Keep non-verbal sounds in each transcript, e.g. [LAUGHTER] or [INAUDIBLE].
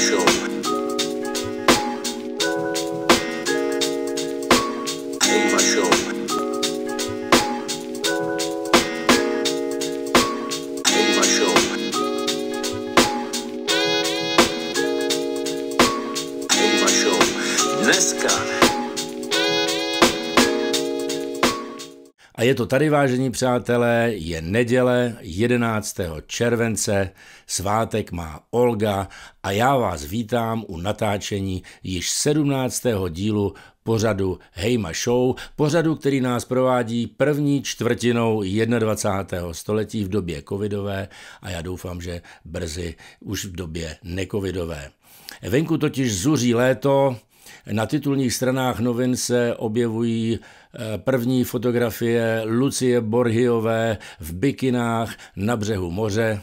show. je to tady, vážení přátelé, je neděle 11. července, svátek má Olga a já vás vítám u natáčení již 17. dílu pořadu Hejma Show, pořadu, který nás provádí první čtvrtinou 21. století v době covidové a já doufám, že brzy už v době nekovidové. Venku totiž zuří léto, na titulních stranách novin se objevují eh, první fotografie Lucie Borhiové v bikinách na břehu moře.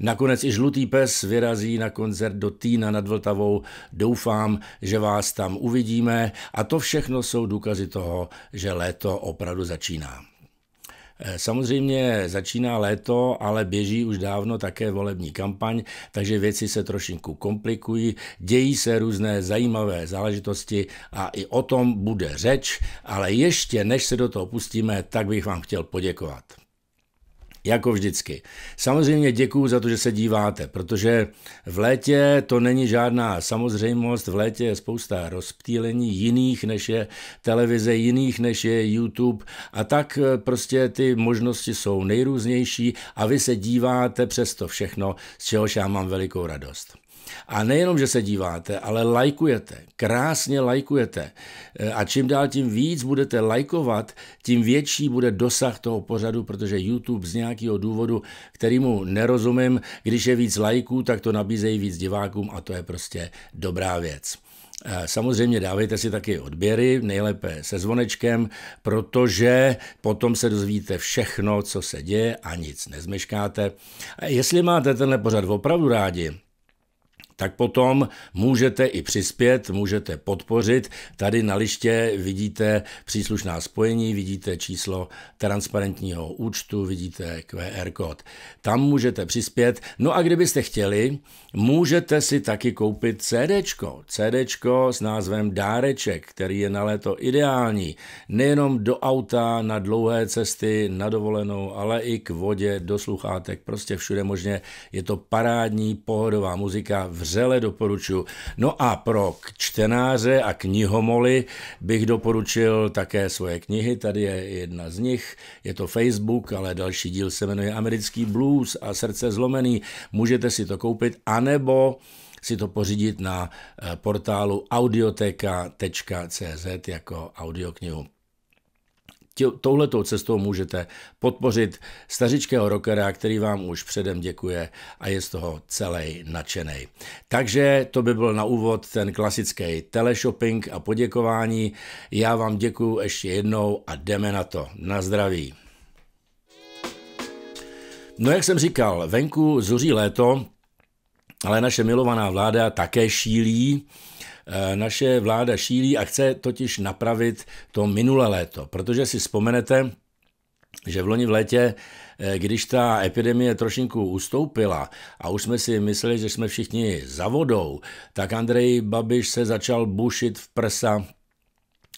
Nakonec i žlutý pes vyrazí na koncert do Týna nad Vltavou. Doufám, že vás tam uvidíme a to všechno jsou důkazy toho, že léto opravdu začíná. Eh, samozřejmě začíná léto, ale běží už dávno také volební kampaň, takže věci se trošinku komplikují, dějí se různé zajímavé záležitosti a i o tom bude řeč, ale ještě než se do toho pustíme, tak bych vám chtěl poděkovat. Jako vždycky. Samozřejmě děkuju za to, že se díváte, protože v létě to není žádná samozřejmost, v létě je spousta rozptýlení jiných, než je televize, jiných, než je YouTube a tak eh, prostě ty možnosti jsou nejrůznější a vy se díváte přes to všechno, z čehož já mám velikou radost. A nejenom, že se díváte, ale lajkujete, krásně lajkujete. E, a čím dál tím víc budete lajkovat, tím větší bude dosah toho pořadu, protože YouTube z nějakého důvodu, kterýmu nerozumím, když je víc lajků, tak to nabízejí víc divákům a to je prostě dobrá věc. E, samozřejmě dávejte si taky odběry, nejlépe se zvonečkem, protože potom se dozvíte všechno, co se děje a nic nezmeškáte. Jestli máte tenhle pořad opravdu rádi, tak potom můžete i přispět, můžete podpořit. Tady na liště vidíte příslušná spojení, vidíte číslo transparentního účtu, vidíte QR kód. Tam můžete přispět. No a kdybyste chtěli, můžete si taky koupit CD CD s názvem Dáreček, který je na léto ideální. Nejenom do auta, na dlouhé cesty, na dovolenou, ale i k vodě, do sluchátek, prostě všude možně. Je to parádní, pohodová muzika v vřele doporučuji. No a pro čtenáře a knihomoly bych doporučil také svoje knihy. Tady je jedna z nich. Je to Facebook, ale další díl se jmenuje Americký blues a srdce zlomený. Můžete si to koupit, anebo si to pořídit na eh, portálu audioteka.cz jako audioknihu touhletou cestou můžete podpořit stařičkého rockera, který vám už předem děkuje a je z toho celý nadšený. Takže to by byl na úvod ten klasický teleshopping a poděkování. Já vám děkuji ještě jednou a jdeme na to. Na zdraví. No jak jsem říkal, venku zuří léto, ale naše milovaná vláda také šílí Eh, naše vláda šílí a chce totiž napravit to minulé léto, protože si vzpomenete, že v loni v létě, eh, když ta epidemie trošinku ustoupila a už jsme si mysleli, že jsme všichni za vodou, tak Andrej Babiš se začal bušit v prsa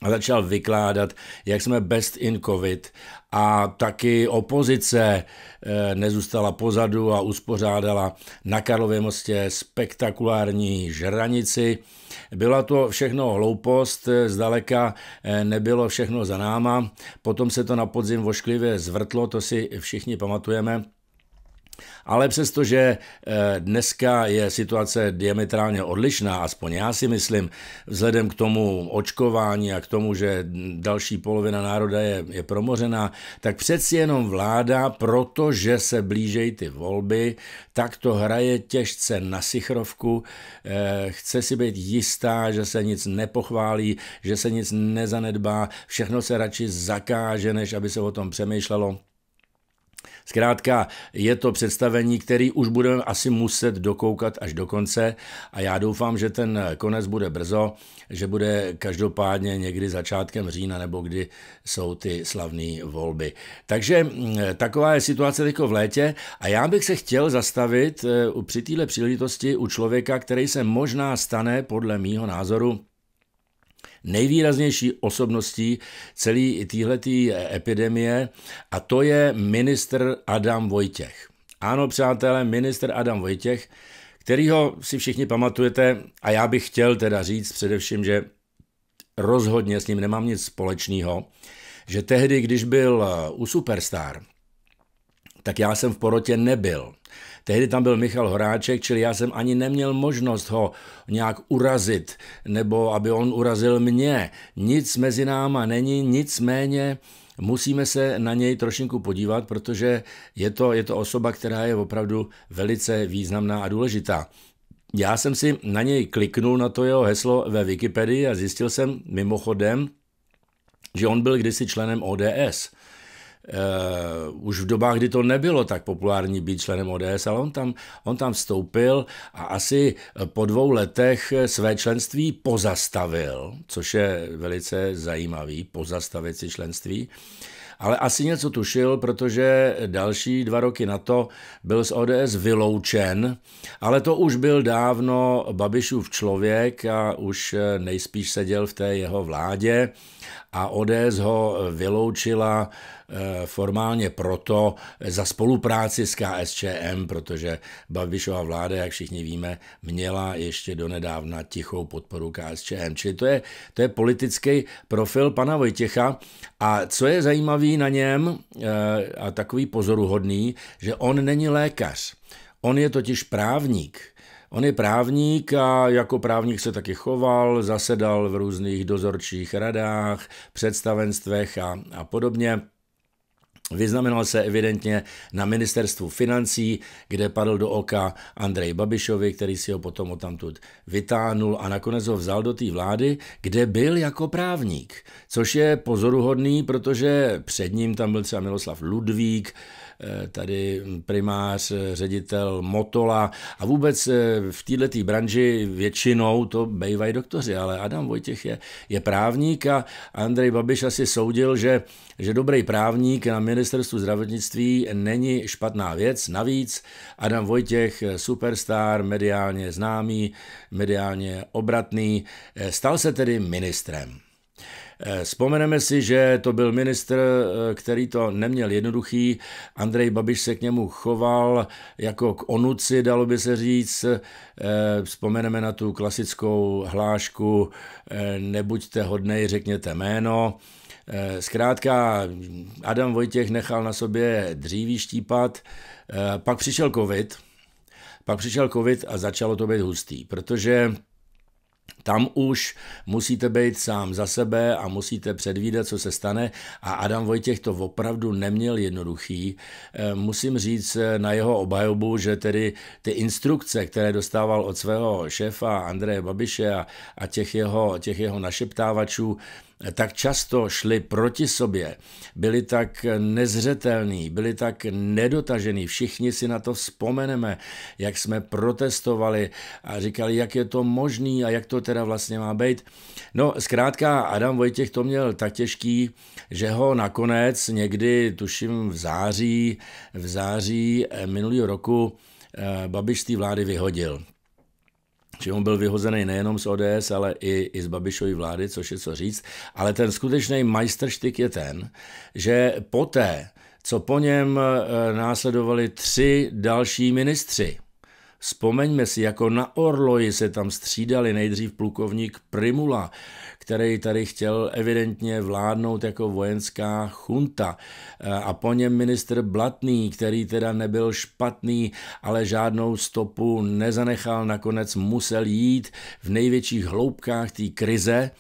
a začal vykládat, jak jsme best in covid a taky opozice eh, nezůstala pozadu a uspořádala na Karlově mostě spektakulární žranici. Byla to všechno hloupost, eh, zdaleka eh, nebylo všechno za náma. Potom se to na podzim vošklivě zvrtlo, to si všichni pamatujeme. Ale přestože eh, dneska je situace diametrálně odlišná, aspoň já si myslím, vzhledem k tomu očkování a k tomu, že další polovina národa je, je promořená, tak přeci jenom vláda, protože se blížejí ty volby, tak to hraje těžce na sichrovku, eh, chce si být jistá, že se nic nepochválí, že se nic nezanedbá, všechno se radši zakáže, než aby se o tom přemýšlelo. Zkrátka, je to představení, který už budeme asi muset dokoukat až do konce a já doufám, že ten konec bude brzo, že bude každopádně někdy začátkem října nebo kdy jsou ty slavné volby. Takže mm, taková je situace jako v létě a já bych se chtěl zastavit eh, při téhle příležitosti u člověka, který se možná stane podle mýho názoru nejvýraznější osobností celé téhletý eh, epidemie a to je minister Adam Vojtěch. Ano, přátelé, minister Adam Vojtěch, kterýho si všichni pamatujete a já bych chtěl teda říct především, že rozhodně s ním nemám nic společného, že tehdy, když byl eh, u Superstar, tak já jsem v porotě nebyl. Tehdy tam byl Michal Horáček, čili já jsem ani neměl možnost ho nějak urazit, nebo aby on urazil mě. Nic mezi náma není, nicméně musíme se na něj trošinku podívat, protože je to, je to osoba, která je opravdu velice významná a důležitá. Já jsem si na něj kliknul na to jeho heslo ve Wikipedii a zjistil jsem mimochodem, že on byl kdysi členem ODS uh, už v dobách, kdy to nebylo tak populární být členem ODS, ale on tam, on tam vstoupil a asi po dvou letech své členství pozastavil, což je velice zajímavý, pozastavit si členství. Uh, ale asi něco tušil, protože další dva roky na to byl z ODS vyloučen, ale to už byl dávno Babišův člověk a už eh, nejspíš seděl v té jeho vládě a ODS ho vyloučila eh, formálně proto za spolupráci s KSČM, protože Babišova vláda, jak všichni víme, měla ještě donedávna tichou podporu KSČM. Čili to je, to je politický profil pana Vojtěcha a co je zajímavý na něm eh, a takový pozoruhodný, že on není lékař. On je totiž právník. On je právník a jako právník se taky choval, zasedal v různých dozorčích radách, představenstvech a, a podobně. Vyznamenal se evidentně na ministerstvu financí, kde padl do oka Andrej Babišovi, který si ho potom odtamtud vytáhnul a nakonec ho vzal do té vlády, kde byl jako právník, což je pozoruhodný, protože před ním tam byl třeba Miloslav Ludvík, Eh, tady primář, eh, ředitel Motola a vůbec eh, v této branži většinou to bývají doktoři, ale Adam Vojtěch je, je právník a Andrej Babiš asi soudil, že, že dobrý právník na ministerstvu zdravotnictví není špatná věc. Navíc Adam Vojtěch, superstar, mediálně známý, mediálně obratný, stal se tedy ministrem. Eh, vzpomeneme si, že to byl ministr, eh, který to neměl jednoduchý. Andrej Babiš se k němu choval jako k onuci, dalo by se říct. Eh, vzpomeneme na tu klasickou hlášku nebuďte hodnej, řekněte jméno. Zkrátka Adam Vojtěch nechal na sobě dříví štípat, pak přišel covid, pak přišel covid a začalo to být hustý, protože tam už musíte být sám za sebe a musíte předvídat, co se stane. A Adam Vojtěch to opravdu neměl jednoduchý. Eh, musím říct eh, na jeho obhajobu, že tedy ty instrukce, které dostával od svého šéfa Andreje Babiše a, a těch, jeho, těch jeho našeptávačů, tak často šli proti sobě, byli tak nezřetelní, byli tak nedotažení. Všichni si na to vzpomeneme, jak jsme protestovali a říkali, jak je to možný a jak to teda vlastně má být. No zkrátka Adam Vojtěch to měl tak těžký, že ho nakonec někdy, tuším v září, v září eh, minulého roku eh, Babiš z té vlády vyhodil že on byl vyhozený nejenom z ODS, ale i, i z Babišovy vlády, což je co říct. Ale ten skutečný majstrštyk je ten, že poté, co po něm e, následovali tři další ministři, Vzpomeňme si, jako na Orloji se tam střídali nejdřív plukovník Primula, který tady chtěl evidentně vládnout jako vojenská chunta. Eh, a po něm ministr Blatný, který teda nebyl špatný, ale žádnou stopu nezanechal, nakonec musel jít v největších hloubkách té krize,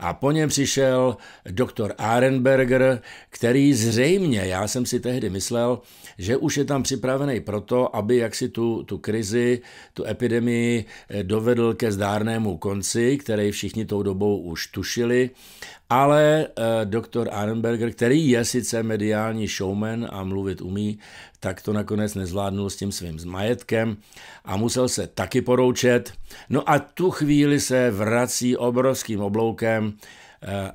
a po něm přišel doktor Arenberger, který zřejmě, já jsem si tehdy myslel, že už je tam připravený proto, aby jaksi tu, tu krizi, tu epidemii eh, dovedl ke zdárnému konci, který všichni tou dobou už tušili ale uh, doktor Arenberger, který je sice mediální showman a mluvit umí, tak to nakonec nezvládnul s tím svým majetkem a musel se taky poroučet. No a tu chvíli se vrací obrovským obloukem uh,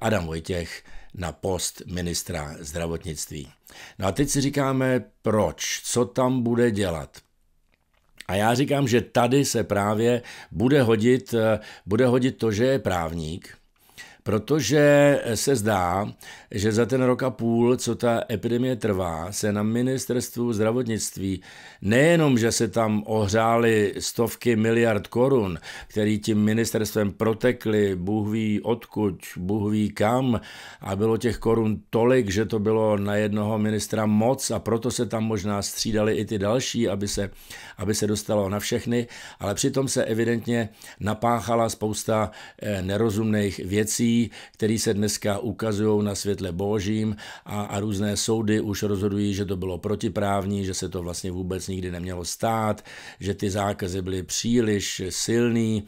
Adam Vojtěch na post ministra zdravotnictví. No a teď si říkáme, proč, co tam bude dělat, a já říkám, že tady se právě bude hodit, eh, bude hodit to, že je právník, protože se zdá, že za ten rok a půl, co ta epidemie trvá, se na ministerstvu zdravotnictví nejenom, že se tam ohřály stovky miliard korun, který tím ministerstvem protekly, Bůh ví odkud, Bůh ví kam, a bylo těch korun tolik, že to bylo na jednoho ministra moc a proto se tam možná střídali i ty další, aby se, aby se dostalo na všechny, ale přitom se evidentně napáchala spousta eh, nerozumných věcí, které se dneska ukazují na světle božím a, a různé soudy už rozhodují, že to bylo protiprávní, že se to vlastně vůbec nikdy nemělo stát, že ty zákazy byly příliš silný.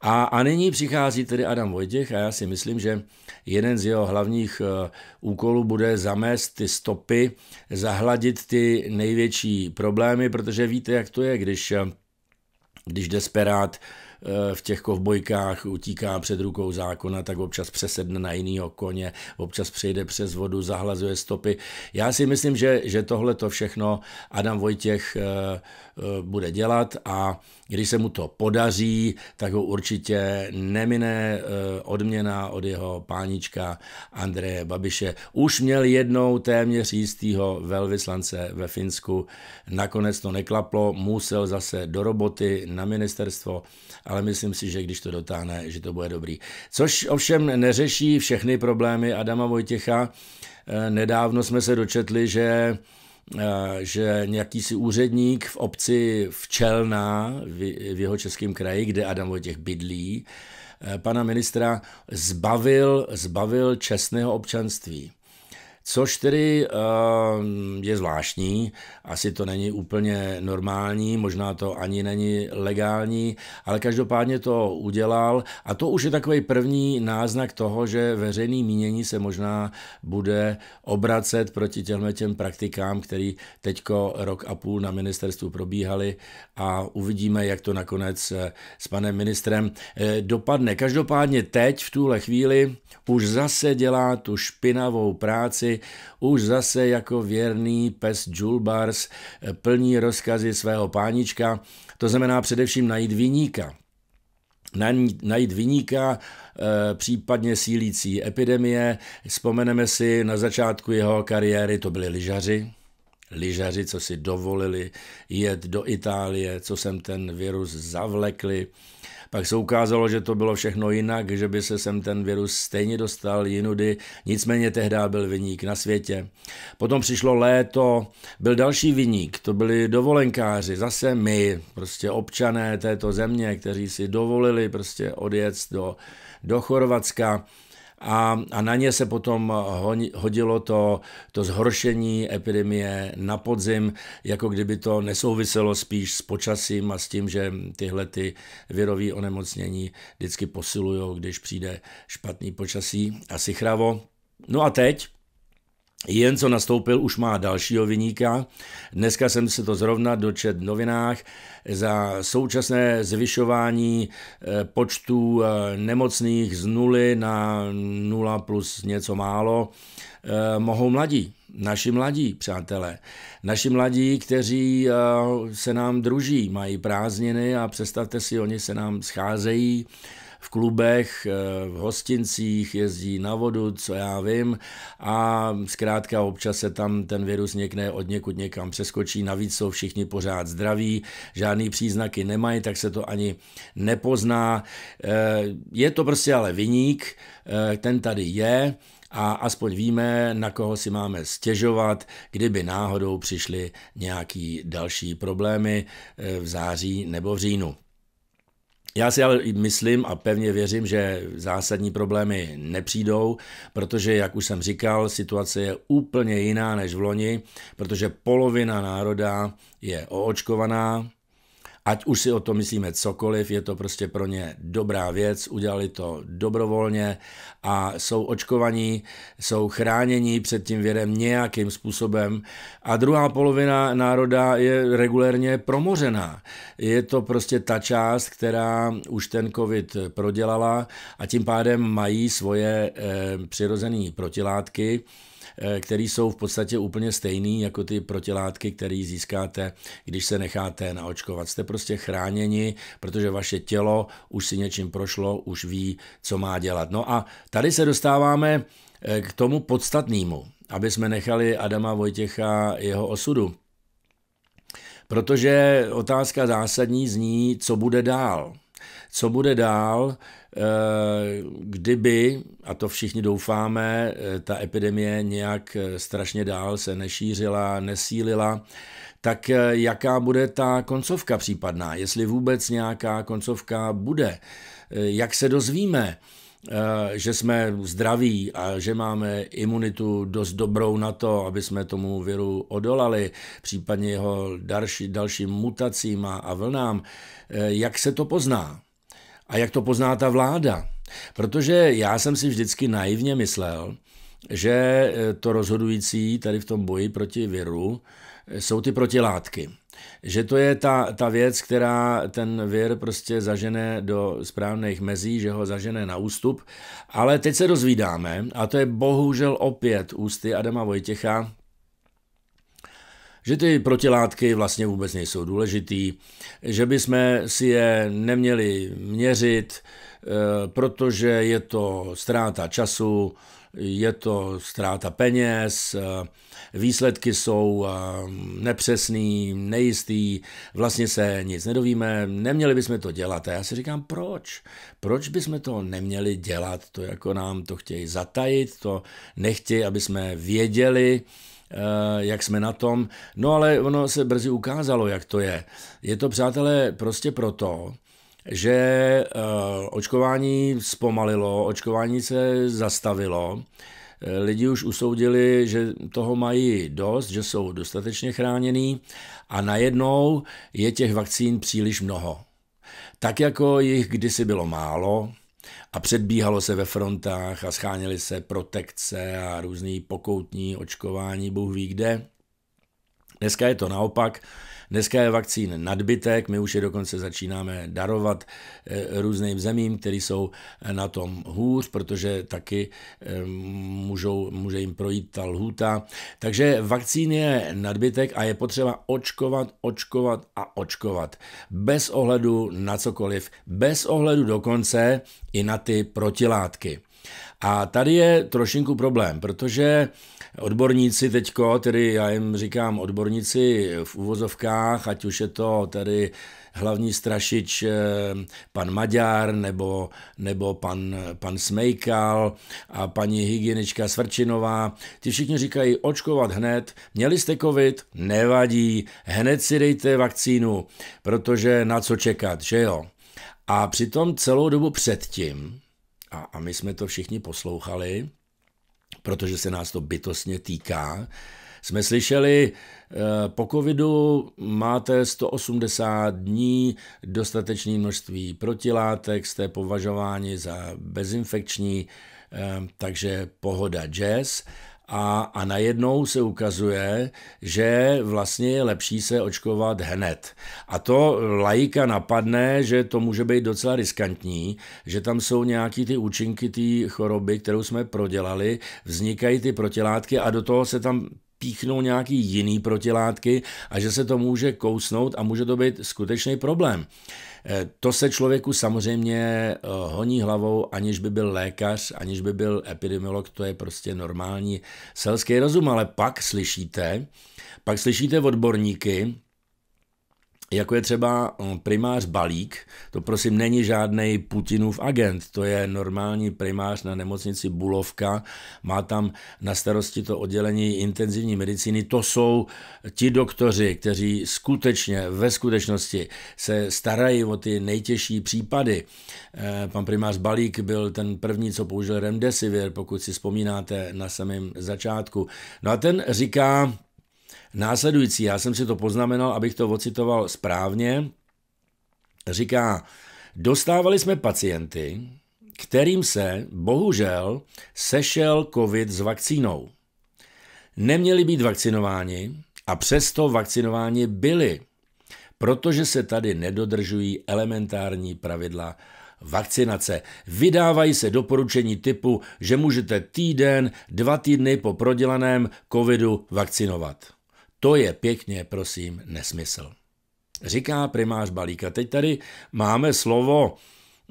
A, a nyní přichází tedy Adam Vojtěch a já si myslím, že jeden z jeho hlavních eh, úkolů bude zamést ty stopy, zahladit ty největší problémy, protože víte, jak to je, když eh, když desperát Eh, v těch kovbojkách utíká před rukou zákona, tak občas přesedne na jinýho koně, občas přejde přes vodu, zahlazuje stopy. Já si myslím, že, že tohle to všechno Adam Vojtěch eh, eh, bude dělat a když se mu to podaří, tak ho určitě nemine odměna od jeho pánička Andreje Babiše. Už měl jednou téměř jistýho velvyslance ve Finsku, nakonec to neklaplo, musel zase do roboty na ministerstvo ale myslím si, že když to dotáhne, že to bude dobrý. Což ovšem neřeší všechny problémy Adama Vojtěcha. Eh, nedávno jsme se dočetli, že eh, že nějaký si úředník v obci Včelná v, v jeho českém kraji, kde Adam Vojtěch bydlí, eh, pana ministra zbavil, zbavil čestného občanství což tedy ehm, je zvláštní, asi to není úplně normální, možná to ani není legální, ale každopádně to udělal a to už je takový první náznak toho, že veřejný mínění se možná bude obracet proti těmhle těm praktikám, který teďko rok a půl na ministerstvu probíhaly a uvidíme, jak to nakonec eh, s panem ministrem eh, dopadne. Každopádně teď v tuhle chvíli už zase dělá tu špinavou práci, už zase jako věrný pes Julbars eh, plní rozkazy svého pánička, to znamená především najít viníka najít vyníka, eh, případně sílící epidemie. Vzpomeneme si na začátku jeho kariéry, to byly lyžaři, lyžaři, co si dovolili jet do Itálie, co sem ten virus zavlekli. Pak se ukázalo, že to bylo všechno jinak, že by se sem ten virus stejně dostal jinudy, nicméně tehdy byl vyník na světě. Potom přišlo léto, byl další vyník, to byli dovolenkáři, zase my, prostě občané této země, kteří si dovolili prostě odjet do, do Chorvatska a, a na ně se potom eh, hodilo to, to zhoršení epidemie na podzim, jako kdyby to nesouviselo spíš s počasím a s tím, že tyhle ty virové onemocnění vždycky posilují, když přijde špatný počasí a sichravo. No a teď jen co nastoupil, už má dalšího vyníka. Dneska jsem se to zrovna dočet v novinách. Za současné zvyšování eh, počtu eh, nemocných z nuly na nula plus něco málo eh, mohou mladí. Naši mladí, přátelé. Naši mladí, kteří se nám druží, mají prázdniny a představte si, oni se nám scházejí v klubech, eh, v hostincích, jezdí na vodu, co já vím a zkrátka občas se tam ten virus někde od někud někam přeskočí, navíc jsou všichni pořád zdraví, žádný příznaky nemají, tak se to ani nepozná. Eh, je to prostě ale vyník, eh, ten tady je, a aspoň víme, na koho si máme stěžovat, kdyby náhodou přišly nějaké další problémy v září nebo v říjnu. Já si ale myslím a pevně věřím, že zásadní problémy nepřijdou, protože, jak už jsem říkal, situace je úplně jiná než v loni, protože polovina národa je oočkovaná, Ať už si o to myslíme cokoliv, je to prostě pro ně dobrá věc, udělali to dobrovolně a jsou očkovaní, jsou chráněni před tím věrem nějakým způsobem. A druhá polovina národa je regulérně promořená. Je to prostě ta část, která už ten covid prodělala a tím pádem mají svoje eh, přirozené protilátky. Eh, které jsou v podstatě úplně stejné jako ty protilátky, které získáte, když se necháte naočkovat. Jste prostě chráněni, protože vaše tělo už si něčím prošlo, už ví, co má dělat. No a tady se dostáváme eh, k tomu podstatnému, aby jsme nechali Adama Vojtěcha jeho osudu. Protože otázka zásadní zní, co bude dál. Co bude dál, eh, kdyby, a to všichni doufáme, eh, ta epidemie nějak eh, strašně dál se nešířila, nesílila, tak jaká bude ta koncovka případná, jestli vůbec nějaká koncovka bude, jak se dozvíme, že jsme zdraví a že máme imunitu dost dobrou na to, aby jsme tomu viru odolali, případně jeho další, dalším mutacím a, a vlnám, jak se to pozná? A jak to pozná ta vláda? Protože já jsem si vždycky naivně myslel, že eh, to rozhodující tady v tom boji proti viru eh, jsou ty protilátky. Že to je ta, ta věc, která ten vir prostě zažene do správných mezí, že ho zažene na ústup. Ale teď se dozvídáme, a to je bohužel opět ústy Adama Vojtěcha, že ty protilátky vlastně vůbec nejsou důležitý, že bychom si je neměli měřit, eh, protože je to ztráta času, je to ztráta peněz, eh, výsledky jsou eh, nepřesný, nejistý, vlastně se nic nedovíme, neměli bychom to dělat. A já si říkám, proč? Proč bychom to neměli dělat? To jako nám to chtějí zatajit, to nechtějí, aby jsme věděli, Eh, jak jsme na tom. No ale ono se brzy ukázalo, jak to je. Je to, přátelé, prostě proto, že eh, očkování zpomalilo, očkování se zastavilo, eh, lidi už usoudili, že toho mají dost, že jsou dostatečně chráněný a najednou je těch vakcín příliš mnoho. Tak jako jich kdysi bylo málo, a předbíhalo se ve frontách a scháněly se protekce a různý pokoutní očkování, Bůh ví kde. Dneska je to naopak, Dneska je vakcín nadbytek, my už je dokonce začínáme darovat eh, různým zemím, které jsou eh, na tom hůř, protože taky eh, můžou, může jim projít ta lhůta. Takže vakcín je nadbytek a je potřeba očkovat, očkovat a očkovat. Bez ohledu na cokoliv, bez ohledu dokonce i na ty protilátky. A tady je trošinku problém, protože odborníci teďko, tedy já jim říkám odborníci v uvozovkách, ať už je to tedy hlavní strašič eh, pan Maďar nebo, nebo pan, pan Smejkal a paní hygienička Svrčinová. Ti všichni říkají očkovat hned. Měli jste covid? Nevadí. Hned si dejte vakcínu, protože na co čekat, že jo? A přitom celou dobu předtím, a, a my jsme to všichni poslouchali, protože se nás to bytostně týká. Jsme slyšeli, eh, po covidu máte 180 dní dostatečné množství protilátek, jste považováni za bezinfekční, eh, takže pohoda jazz. A, a najednou se ukazuje, že vlastně je lepší se očkovat hned. A to laika napadne, že to může být docela riskantní, že tam jsou nějaký ty účinky té choroby, kterou jsme prodělali, vznikají ty protilátky a do toho se tam píchnou nějaký jiný protilátky a že se to může kousnout a může to být skutečný problém. Eh, to se člověku samozřejmě eh, honí hlavou, aniž by byl lékař, aniž by byl epidemiolog, to je prostě normální selský rozum, ale pak slyšíte, pak slyšíte odborníky, jako je třeba eh, primář Balík, to prosím není žádný Putinův agent, to je normální primář na nemocnici Bulovka, má tam na starosti to oddělení intenzivní medicíny, to jsou ti doktoři, kteří skutečně, ve skutečnosti se starají o ty nejtěžší případy. Eh, pan primář Balík byl ten první, co použil remdesivir, pokud si vzpomínáte na samém začátku. No a ten říká, následující, já jsem si to poznamenal, abych to ocitoval správně, říká, dostávali jsme pacienty, kterým se bohužel sešel covid s vakcínou. Neměli být vakcinováni a přesto vakcinováni byli, protože se tady nedodržují elementární pravidla vakcinace. Vydávají se doporučení typu, že můžete týden, dva týdny po prodělaném covidu vakcinovat. To je pěkně, prosím, nesmysl. Říká primář Balíka. Teď tady máme slovo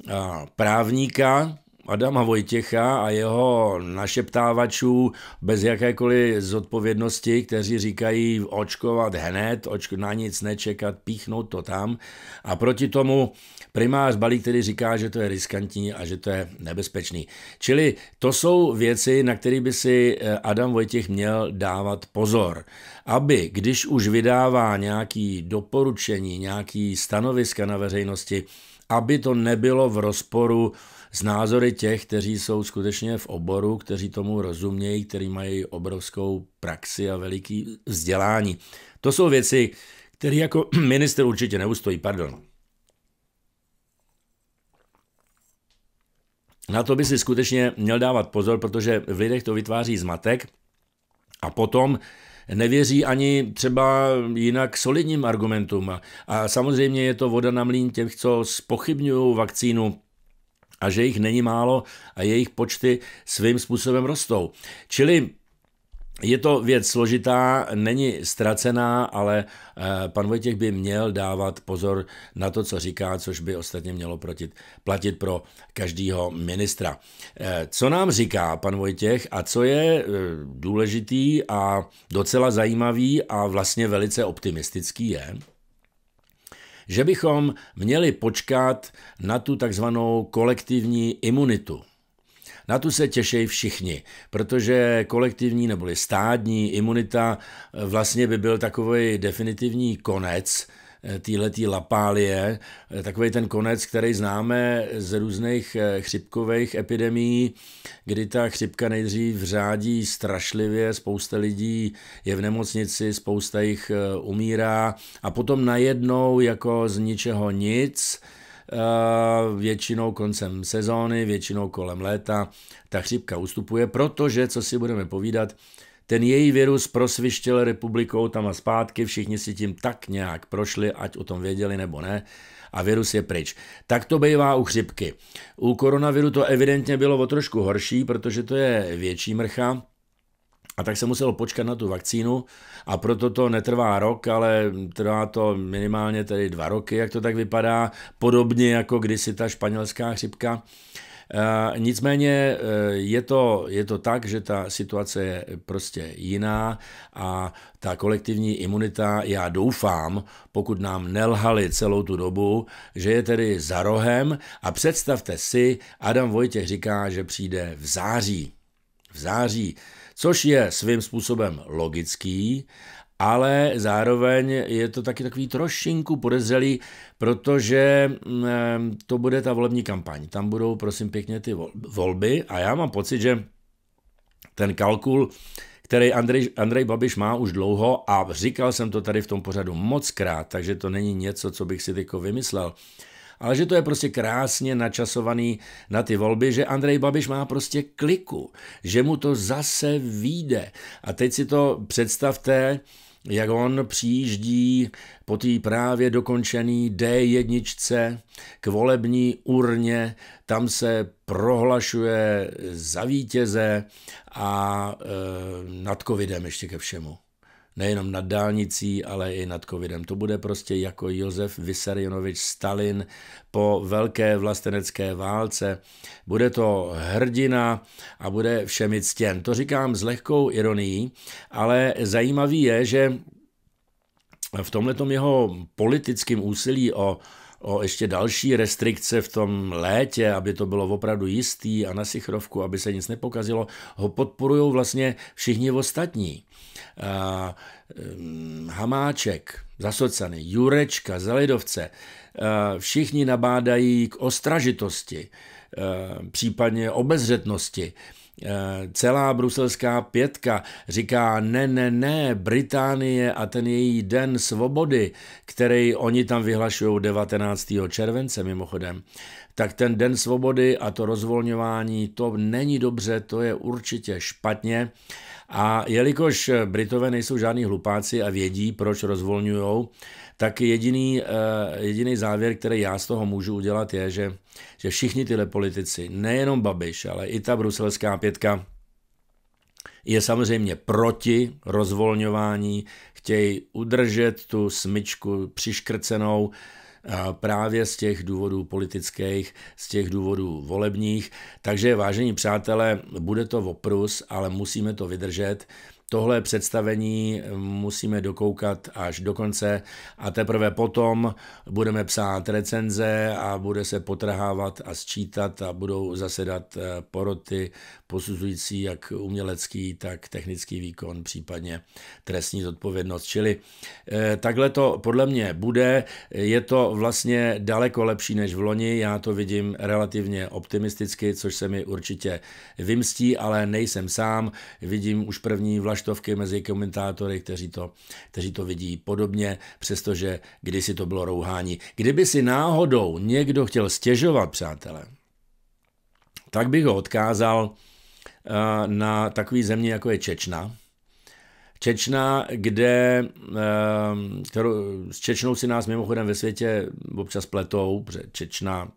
eh, právníka, Adama Vojtěcha a jeho našeptávačů bez jakékoliv zodpovědnosti, kteří říkají očkovat hned, očko, na nic nečekat, píchnout to tam. A proti tomu primář Balík tedy říká, že to je riskantní a že to je nebezpečný. Čili to jsou věci, na které by si eh, Adam Vojtěch měl dávat pozor, aby když už vydává nějaké doporučení, nějaké stanoviska na veřejnosti, aby to nebylo v rozporu s názory těch, kteří jsou skutečně v oboru, kteří tomu rozumějí, kteří mají obrovskou praxi a veliký vzdělání. To jsou věci, které jako [CLEARS THROAT] minister určitě neustojí, pardon. na to by si skutečně měl dávat pozor, protože v lidech to vytváří zmatek a potom nevěří ani třeba jinak solidním argumentům. A samozřejmě je to voda na mlín těch, co spochybňují vakcínu, a že jich není málo a jejich počty svým způsobem rostou. Čili je to věc složitá, není ztracená, ale eh, pan Vojtěch by měl dávat pozor na to, co říká, což by ostatně mělo platit, platit pro každého ministra. Eh, co nám říká pan Vojtěch a co je eh, důležitý a docela zajímavý a vlastně velice optimistický je, že bychom měli počkat na tu takzvanou kolektivní imunitu. Na tu se těší všichni, protože kolektivní neboli stádní imunita eh, vlastně by byl takový definitivní konec eh, téhletý lapálie, eh, takový ten konec, který známe z různých chřipkových epidemií, kdy ta chřipka nejdřív řádí strašlivě, spousta lidí je v nemocnici, spousta jich umírá a potom najednou jako z ničeho nic – Eh, většinou koncem sezóny, většinou kolem léta ta chřipka ustupuje, protože, co si budeme povídat, ten její virus prosvištěl republikou tam a zpátky, všichni si tím tak nějak prošli, ať o tom věděli nebo ne, a virus je pryč. Tak to bývá u chřipky. U koronaviru to evidentně bylo o trošku horší, protože to je větší mrcha, a tak se muselo počkat na tu vakcínu a proto to netrvá rok, ale trvá to minimálně tedy dva roky, jak to tak vypadá, podobně jako kdysi ta španělská chřipka. E, nicméně eh, je to, je to tak, že ta situace je prostě jiná a ta kolektivní imunita, já doufám, pokud nám nelhali celou tu dobu, že je tedy za rohem a představte si, Adam Vojtěch říká, že přijde v září. V září což je svým způsobem logický, ale zároveň je to taky takový trošinku podezřelý, protože mm, eh, to bude ta volební kampaň. Tam budou, prosím pěkně, ty volby a já mám pocit, že ten kalkul, který Andrej, Andrej Babiš má už dlouho a říkal jsem to tady v tom pořadu mockrát, takže to není něco, co bych si teď vymyslel, ale že to je prostě krásně načasovaný na ty volby, že Andrej Babiš má prostě kliku, že mu to zase výjde. A teď si to představte, jak on přijíždí po té právě dokončený D1 k volební urně, tam se prohlašuje za vítěze a e, nad covidem ještě ke všemu nejenom nad dálnicí, ale i nad covidem. To bude prostě jako Josef Vysarionovič Stalin po velké vlastenecké válce. Bude to hrdina a bude všemi ctěn. To říkám s lehkou ironií, ale zajímavý je, že v tomhletom jeho politickém úsilí o o ještě další restrikce v tom létě, aby to bylo opravdu jistý a na sichrovku, aby se nic nepokazilo, ho podporují vlastně všichni ostatní. Hamáček, Zasocany, Jurečka, Zelidovce, všichni nabádají k ostražitosti, případně obezřetnosti. Celá bruselská pětka říká ne, ne, ne, Británie a ten její den svobody, který oni tam vyhlašují 19. července mimochodem, tak ten den svobody a to rozvolňování, to není dobře, to je určitě špatně. A jelikož Britové nejsou žádní hlupáci a vědí, proč rozvolňují, tak jediný, eh, jediný závěr, který já z toho můžu udělat, je, že, že všichni tyhle politici, nejenom Babiš, ale i ta bruselská pětka, je samozřejmě proti rozvolňování, chtějí udržet tu smyčku přiškrcenou, Eh, právě z těch důvodů politických, z těch důvodů volebních. Takže vážení přátelé, bude to oprus, ale musíme to vydržet. Tohle představení musíme dokoukat až do konce a teprve potom budeme psát recenze a bude se potrhávat a sčítat a budou zasedat eh, poroty posuzující jak umělecký, tak technický výkon, případně trestní zodpovědnost. Čili eh, takhle to podle mě bude. Je to vlastně daleko lepší než v loni. Já to vidím relativně optimisticky, což se mi určitě vymstí, ale nejsem sám. Vidím už první vlaštování vlaštovky mezi komentátory, kteří to, kteří to vidí podobně, přestože kdysi to bylo rouhání. Kdyby si náhodou někdo chtěl stěžovat, přátelé, tak bych ho odkázal eh, na takový země, jako je Čečna, Čečna, kde, eh, kterou, s Čečnou si nás mimochodem ve světě občas pletou, protože Čečna,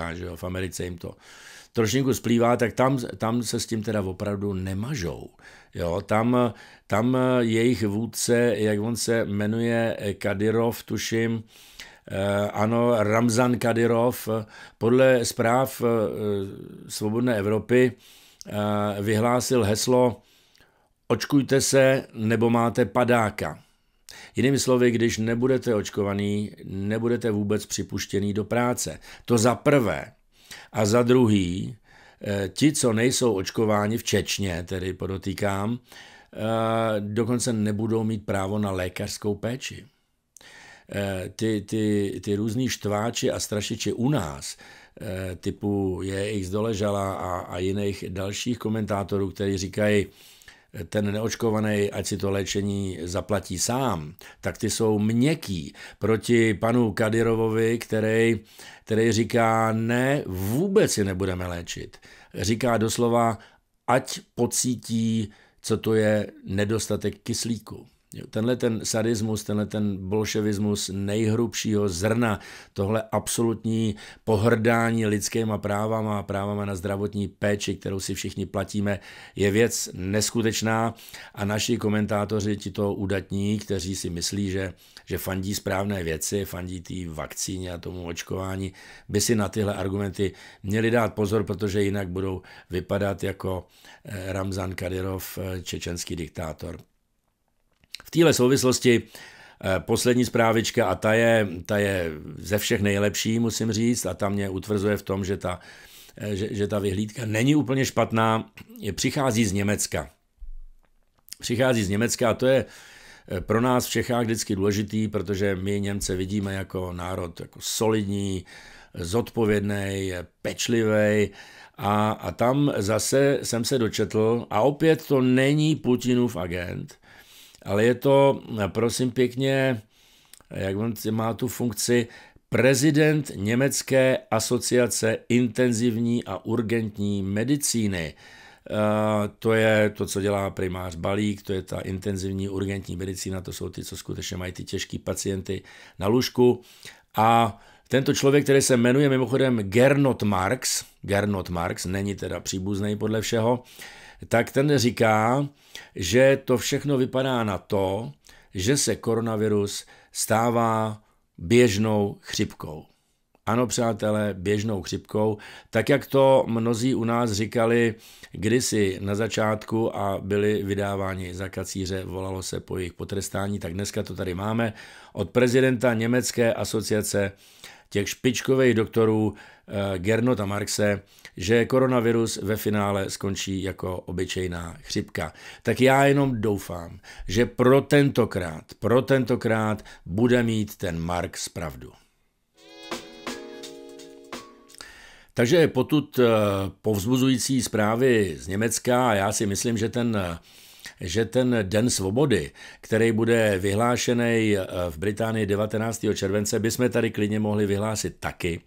a že jo, v Americe jim to trošinku splývá, tak tam, tam se s tím teda opravdu nemažou. Jo, tam, tam jejich vůdce, jak on se jmenuje, Kadyrov, tuším, eh, ano, Ramzan Kadyrov, podle zpráv eh, Svobodné Evropy eh, vyhlásil heslo Očkujte se, nebo máte padáka. Jinými slovy, když nebudete očkovaný, nebudete vůbec připuštěný do práce. To za prvé. A za druhý, eh, ti, co nejsou očkováni v Čečně, tedy podotýkám, eh, dokonce nebudou mít právo na lékařskou péči. Eh, ty, ty, ty různý štváči a strašiči u nás, typu je jich zdoležala a, a jiných dalších komentátorů, kteří říkají, ten neočkovaný, ať si to léčení zaplatí sám, tak ty jsou měkký proti panu Kadirovovi, který který říká, ne, vůbec si nebudeme léčit. Říká doslova, ať pocítí, co to je nedostatek kyslíku. Tenhle ten sadismus, tenhle ten bolševismus nejhrubšího zrna, tohle absolutní pohrdání lidskýma právama a právama na zdravotní péči, kterou si všichni platíme, je věc neskutečná a naši komentátoři, ti to udatní, kteří si myslí, že, že fandí správné věci, fandí té vakcíně a tomu očkování, by si na tyhle argumenty měli dát pozor, protože jinak budou vypadat jako eh, Ramzan Kadyrov, eh, čečenský diktátor. V téhle souvislosti eh, poslední zprávička a ta je, ta je ze všech nejlepší, musím říct, a ta mě utvrzuje v tom, že ta, eh, že, že ta vyhlídka není úplně špatná, je, přichází z Německa. Přichází z Německa a to je eh, pro nás v Čechách vždycky důležitý, protože my Němce vidíme jako národ jako solidní, zodpovědný, pečlivý a, a tam zase jsem se dočetl, a opět to není Putinův agent, ale je to, prosím pěkně, jak on má tu funkci, prezident Německé asociace intenzivní a urgentní medicíny. Eh, to je to, co dělá primář Balík, to je ta intenzivní urgentní medicína, to jsou ty, co skutečně mají ty těžký pacienty na lůžku. A tento člověk, který se jmenuje mimochodem Gernot Marx, Gernot Marx, není teda příbuzný podle všeho, tak ten říká, že to všechno vypadá na to, že se koronavirus stává běžnou chřipkou. Ano, přátelé, běžnou chřipkou, tak jak to mnozí u nás říkali kdysi na začátku a byli vydáváni za kacíře, volalo se po jejich potrestání, tak dneska to tady máme od prezidenta Německé asociace těch špičkových doktorů eh, Gernota Marxe, že koronavirus ve finále skončí jako obyčejná chřipka. Tak já jenom doufám, že pro tentokrát, pro tentokrát bude mít ten Mark zpravdu. Takže potud eh, povzbuzující zprávy z Německa a já si myslím, že ten eh, že ten Den svobody, který bude vyhlášený eh, v Británii 19. července, bychom tady klidně mohli vyhlásit taky.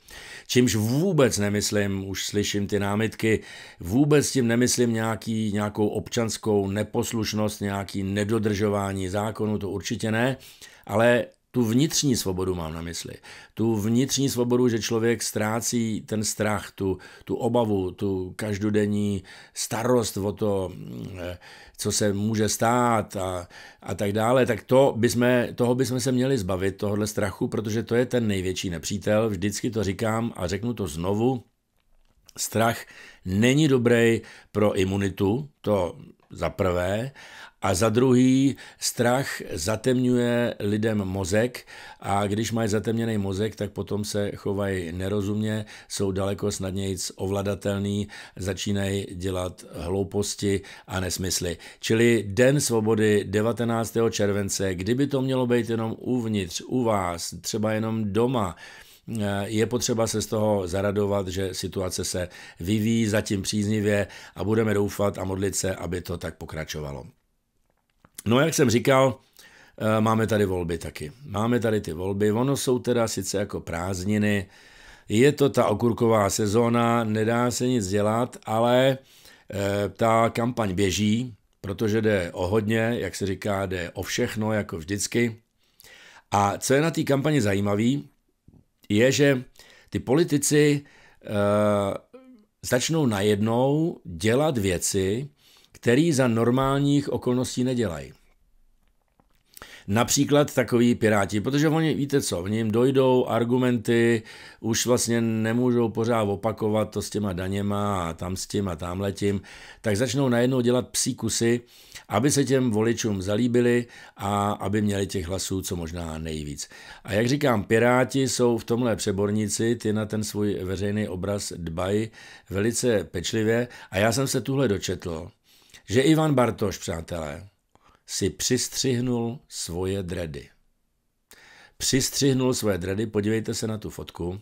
Čímž vůbec nemyslím, už slyším ty námitky, vůbec tím nemyslím nějaký, nějakou občanskou neposlušnost, nějaký nedodržování zákonu, to určitě ne, ale tu vnitřní svobodu mám na mysli. Tu vnitřní svobodu, že člověk ztrácí ten strach, tu, tu obavu, tu každodenní starost o to, mm, eh, co se může stát a, a tak dále, tak to bychom, toho bychom se měli zbavit, tohohle strachu, protože to je ten největší nepřítel. Vždycky to říkám a řeknu to znovu. Strach není dobrý pro imunitu, to za prvé, a za druhý, strach zatemňuje lidem mozek a když mají zatemněný mozek, tak potom se chovají nerozumně, jsou daleko snadněji ovladatelný, začínají dělat hlouposti a nesmysly. Čili Den svobody 19. července, kdyby to mělo být jenom uvnitř, u vás, třeba jenom doma, eh, je potřeba se z toho zaradovat, že situace se vyvíjí zatím příznivě a budeme doufat a modlit se, aby to tak pokračovalo. No jak jsem říkal, eh, máme tady volby taky. Máme tady ty volby, ono jsou teda sice jako prázdniny, je to ta okurková sezóna, nedá se nic dělat, ale eh, ta kampaň běží, protože jde o hodně, jak se říká, jde o všechno, jako vždycky. A co je na té kampani zajímavý, je, že ty politici e, začnou najednou dělat věci, který za normálních okolností nedělají. Například takový piráti, protože oni, víte co, v ním dojdou argumenty, už vlastně nemůžou pořád opakovat to s těma daněma a tam s tím a tam letím, tak začnou najednou dělat psí kusy, aby se těm voličům zalíbili a aby měli těch hlasů co možná nejvíc. A jak říkám, piráti jsou v tomhle přeborníci, ty na ten svůj veřejný obraz dbají velice pečlivě a já jsem se tuhle dočetl, že Ivan Bartoš, přátelé, si přistřihnul svoje dredy. Přistřihnul svoje dredy, podívejte se na tu fotku.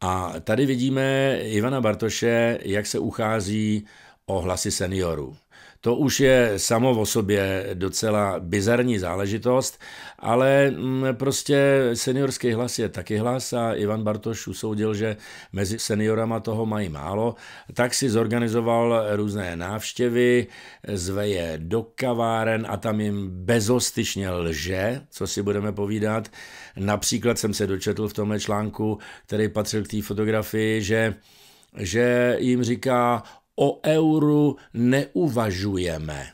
A tady vidíme Ivana Bartoše, jak se uchází o hlasy seniorů. To už je samo o sobě docela bizarní záležitost, ale mm, prostě seniorský hlas je taky hlas a Ivan Bartoš usoudil, že mezi seniorama toho mají málo, tak si zorganizoval různé návštěvy, zve je do kaváren a tam jim bezostyšně lže, co si budeme povídat. Například jsem se dočetl v tomhle článku, který patřil k té fotografii, že že jim říká, o euru neuvažujeme.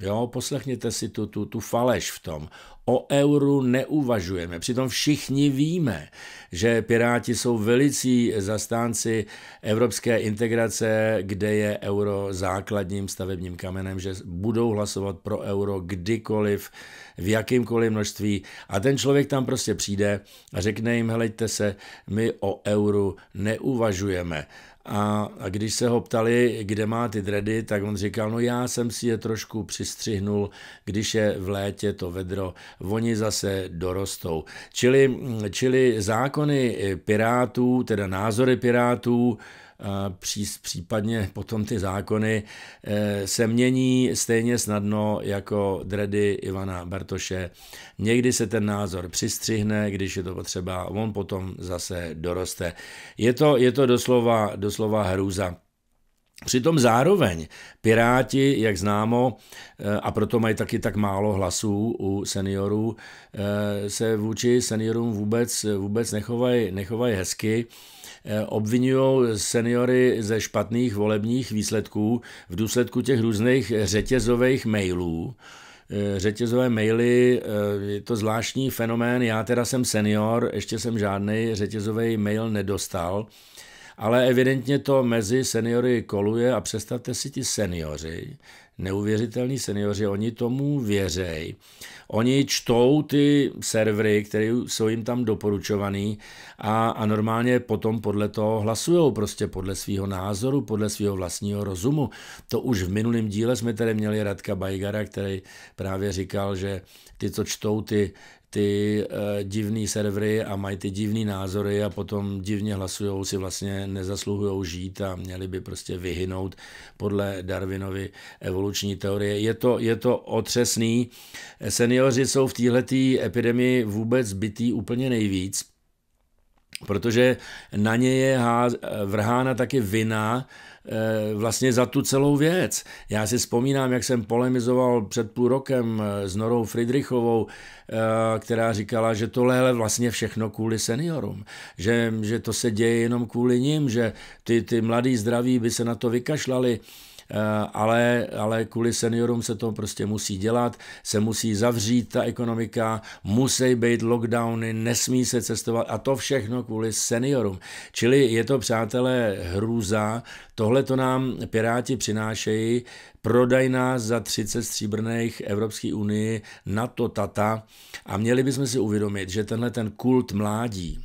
Jo, poslechněte si tu, tu, tu faleš v tom. O euru neuvažujeme. Přitom všichni víme, že Piráti jsou velicí zastánci evropské integrace, kde je euro základním stavebním kamenem, že budou hlasovat pro euro kdykoliv, v jakýmkoliv množství. A ten člověk tam prostě přijde a řekne jim, helejte se, my o euru neuvažujeme. A, a když se ho ptali, kde má ty dredy, tak on říkal, no já jsem si je trošku přistřihnul, když je v létě to vedro, oni zase dorostou. Čili, čili zákony pirátů, teda názory pirátů, případně potom ty zákony eh, se mění stejně snadno jako dredy Ivana Bartoše. Někdy se ten názor přistřihne, když je to potřeba, on potom zase doroste. Je to, je to doslova, doslova hrůza. Přitom zároveň Piráti, jak známo, eh, a proto mají taky tak málo hlasů u seniorů, eh, se vůči seniorům vůbec, vůbec nechovají nechovaj hezky. Eh, obvinují seniory ze špatných volebních výsledků v důsledku těch různých řetězových mailů. Eh, řetězové maily, eh, je to zvláštní fenomén, já teda jsem senior, ještě jsem žádný řetězový mail nedostal, ale evidentně to mezi seniory koluje a představte si ti seniori, neuvěřitelní seniori, oni tomu věřejí. Oni čtou ty servery, které jsou jim tam doporučovaný a, a normálně potom podle toho hlasují, prostě podle svého názoru, podle svého vlastního rozumu. To už v minulém díle jsme tady měli Radka Bajgara, který právě říkal, že ty, co čtou ty ty uh, divný servery a mají ty divný názory a potom divně hlasují, si vlastně nezasluhují žít a měli by prostě vyhynout podle Darwinovy evoluční teorie. Je to, je to otřesný. Seniori jsou v této epidemii vůbec bytí úplně nejvíc, protože na ně je vrhána taky vina Eh, vlastně za tu celou věc. Já si vzpomínám, jak jsem polemizoval před půl rokem eh, s Norou Friedrichovou, eh, která říkala, že tohle je vlastně všechno kvůli seniorům, že, že to se děje jenom kvůli ním, že ty, ty mladí zdraví by se na to vykašlali, Eh, ale, ale kvůli seniorům se to prostě musí dělat, se musí zavřít ta ekonomika, musí být lockdowny, nesmí se cestovat a to všechno kvůli seniorům. Čili je to, přátelé, hrůza, tohle to nám Piráti přinášejí, prodaj nás za 30 stříbrných Evropské unii na to tata a měli bychom si uvědomit, že tenhle ten kult mládí,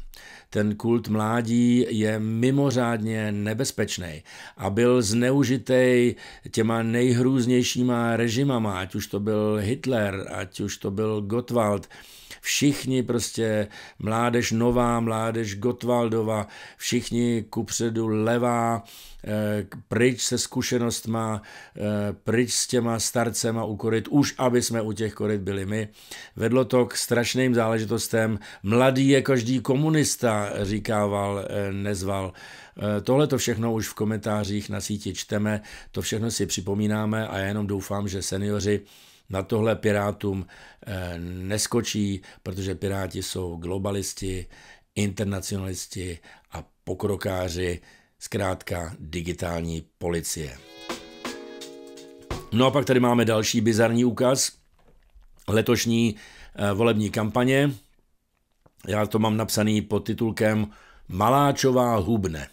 ten kult mládí je mimořádně nebezpečný a byl zneužitej těma nejhrůznějšíma režimama, ať už to byl Hitler, ať už to byl Gottwald, všichni prostě, mládež nová, mládež Gotwaldova, všichni kupředu levá, eh, pryč se zkušenostma, eh, pryč s těma starcema u koryt, už aby jsme u těch koryt byli my. Vedlo to k strašným záležitostem. Mladý je každý komunista, říkával eh, Nezval. Tohle to všechno už v komentářích na síti čteme, to všechno si připomínáme a já jenom doufám, že seniori na tohle Pirátům eh, neskočí, protože Piráti jsou globalisti, internacionalisti a pokrokáři, zkrátka digitální policie. No a pak tady máme další bizarní úkaz letošní eh, volební kampaně. Já to mám napsaný pod titulkem Maláčová hubne.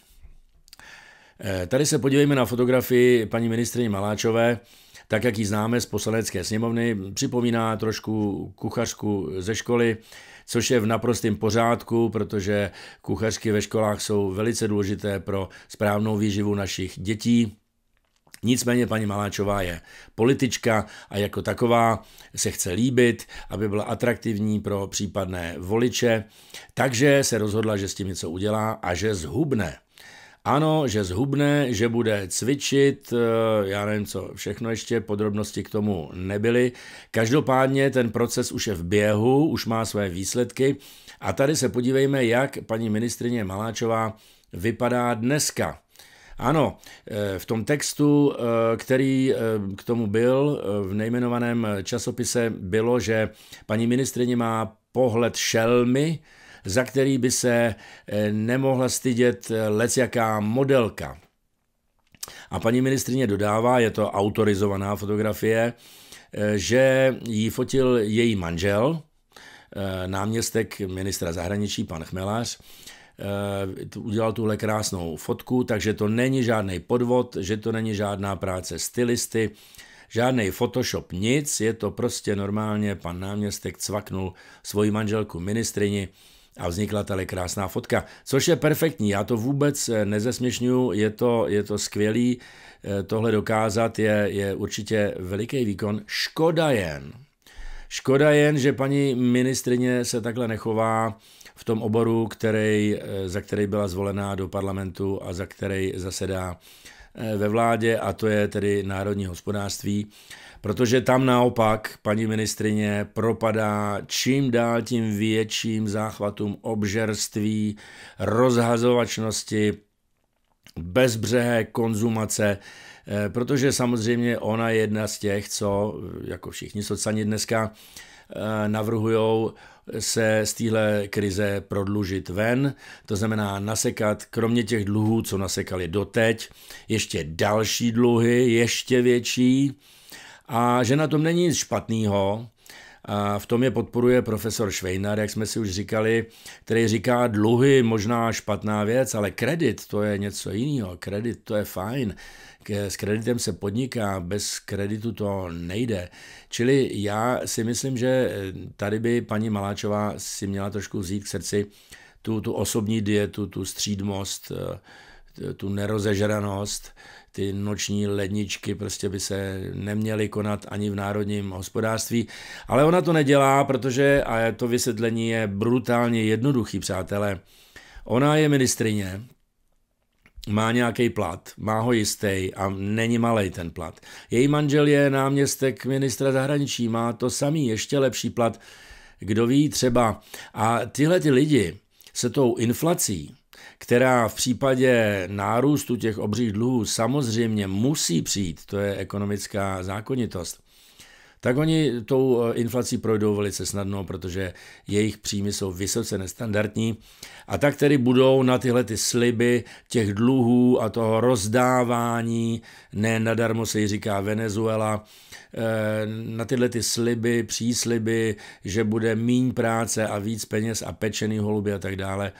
Eh, tady se podívejme na fotografii paní ministrině Maláčové, tak jak ji známe z poslanecké sněmovny, připomíná trošku kuchařku ze školy, což je v naprostém pořádku, protože kuchařky ve školách jsou velice důležité pro správnou výživu našich dětí. Nicméně paní Maláčová je politička a jako taková se chce líbit, aby byla atraktivní pro případné voliče, takže se rozhodla, že s tím něco udělá a že zhubne. Ano, že zhubne, že bude cvičit, eh, já nevím co, všechno ještě, podrobnosti k tomu nebyly. Každopádně ten proces už je v běhu, už má své výsledky a tady se podívejme, jak paní ministrině Maláčová vypadá dneska. Ano, eh, v tom textu, eh, který k tomu byl v nejmenovaném časopise, bylo, že paní ministrině má pohled šelmy, za který by se eh, nemohla stydět eh, lecjaká modelka. A paní ministrině dodává, je to autorizovaná fotografie, eh, že ji fotil její manžel, náměstek ministra zahraničí, pan Chmelař, udělal tuhle krásnou fotku, takže to není žádný podvod, že to není žádná práce stylisty, žádný Photoshop, nic, je to prostě normálně, pan náměstek cvaknul svoji manželku ministrini, a vznikla tady krásná fotka, což je perfektní, já to vůbec eh, nezesměšňuju, je to, je to skvělý, eh, tohle dokázat je, je určitě veliký výkon. Škoda jen, škoda jen, že paní ministrině se takhle nechová v tom oboru, který, eh, za který byla zvolená do parlamentu a za který zasedá Eh, ve vládě a to je tedy národní hospodářství, protože tam naopak paní ministrině propadá čím dál tím větším záchvatům obžerství, rozhazovačnosti, bezbřehé konzumace, eh, protože samozřejmě ona je jedna z těch, co, jako všichni sociální dneska, Eh, navrhují se z téhle krize prodlužit ven, to znamená nasekat kromě těch dluhů, co nasekali doteď, ještě další dluhy, ještě větší a že na tom není nic špatného, a v tom je podporuje profesor Švejnar, jak jsme si už říkali, který říká dluhy možná špatná věc, ale kredit to je něco jiného, kredit to je fajn. S kreditem se podniká, bez kreditu to nejde. Čili já si myslím, že eh, tady by paní Maláčová si měla trošku vzít k srdci tu, tu osobní dietu, tu střídmost, eh, tu nerozežranost, ty noční ledničky prostě by se neměly konat ani v národním hospodářství, ale ona to nedělá, protože, a to vysvětlení je brutálně jednoduchý, přátelé, ona je ministrině, má nějaký plat, má ho jistý a není malý ten plat. Její manžel je náměstek ministra zahraničí, má to samý, ještě lepší plat, kdo ví třeba. A tyhle ty lidi se tou inflací, která v případě nárůstu těch obřích dluhů samozřejmě musí přijít, to je ekonomická zákonitost, tak oni tou eh, inflací projdou velice snadno, protože jejich příjmy jsou vysoce nestandardní a tak tedy budou na tyhle ty sliby těch dluhů a toho rozdávání, ne nadarmo se jí říká Venezuela, eh, na tyhle ty sliby, přísliby, že bude míň práce a víc peněz a pečený holuby a tak dále,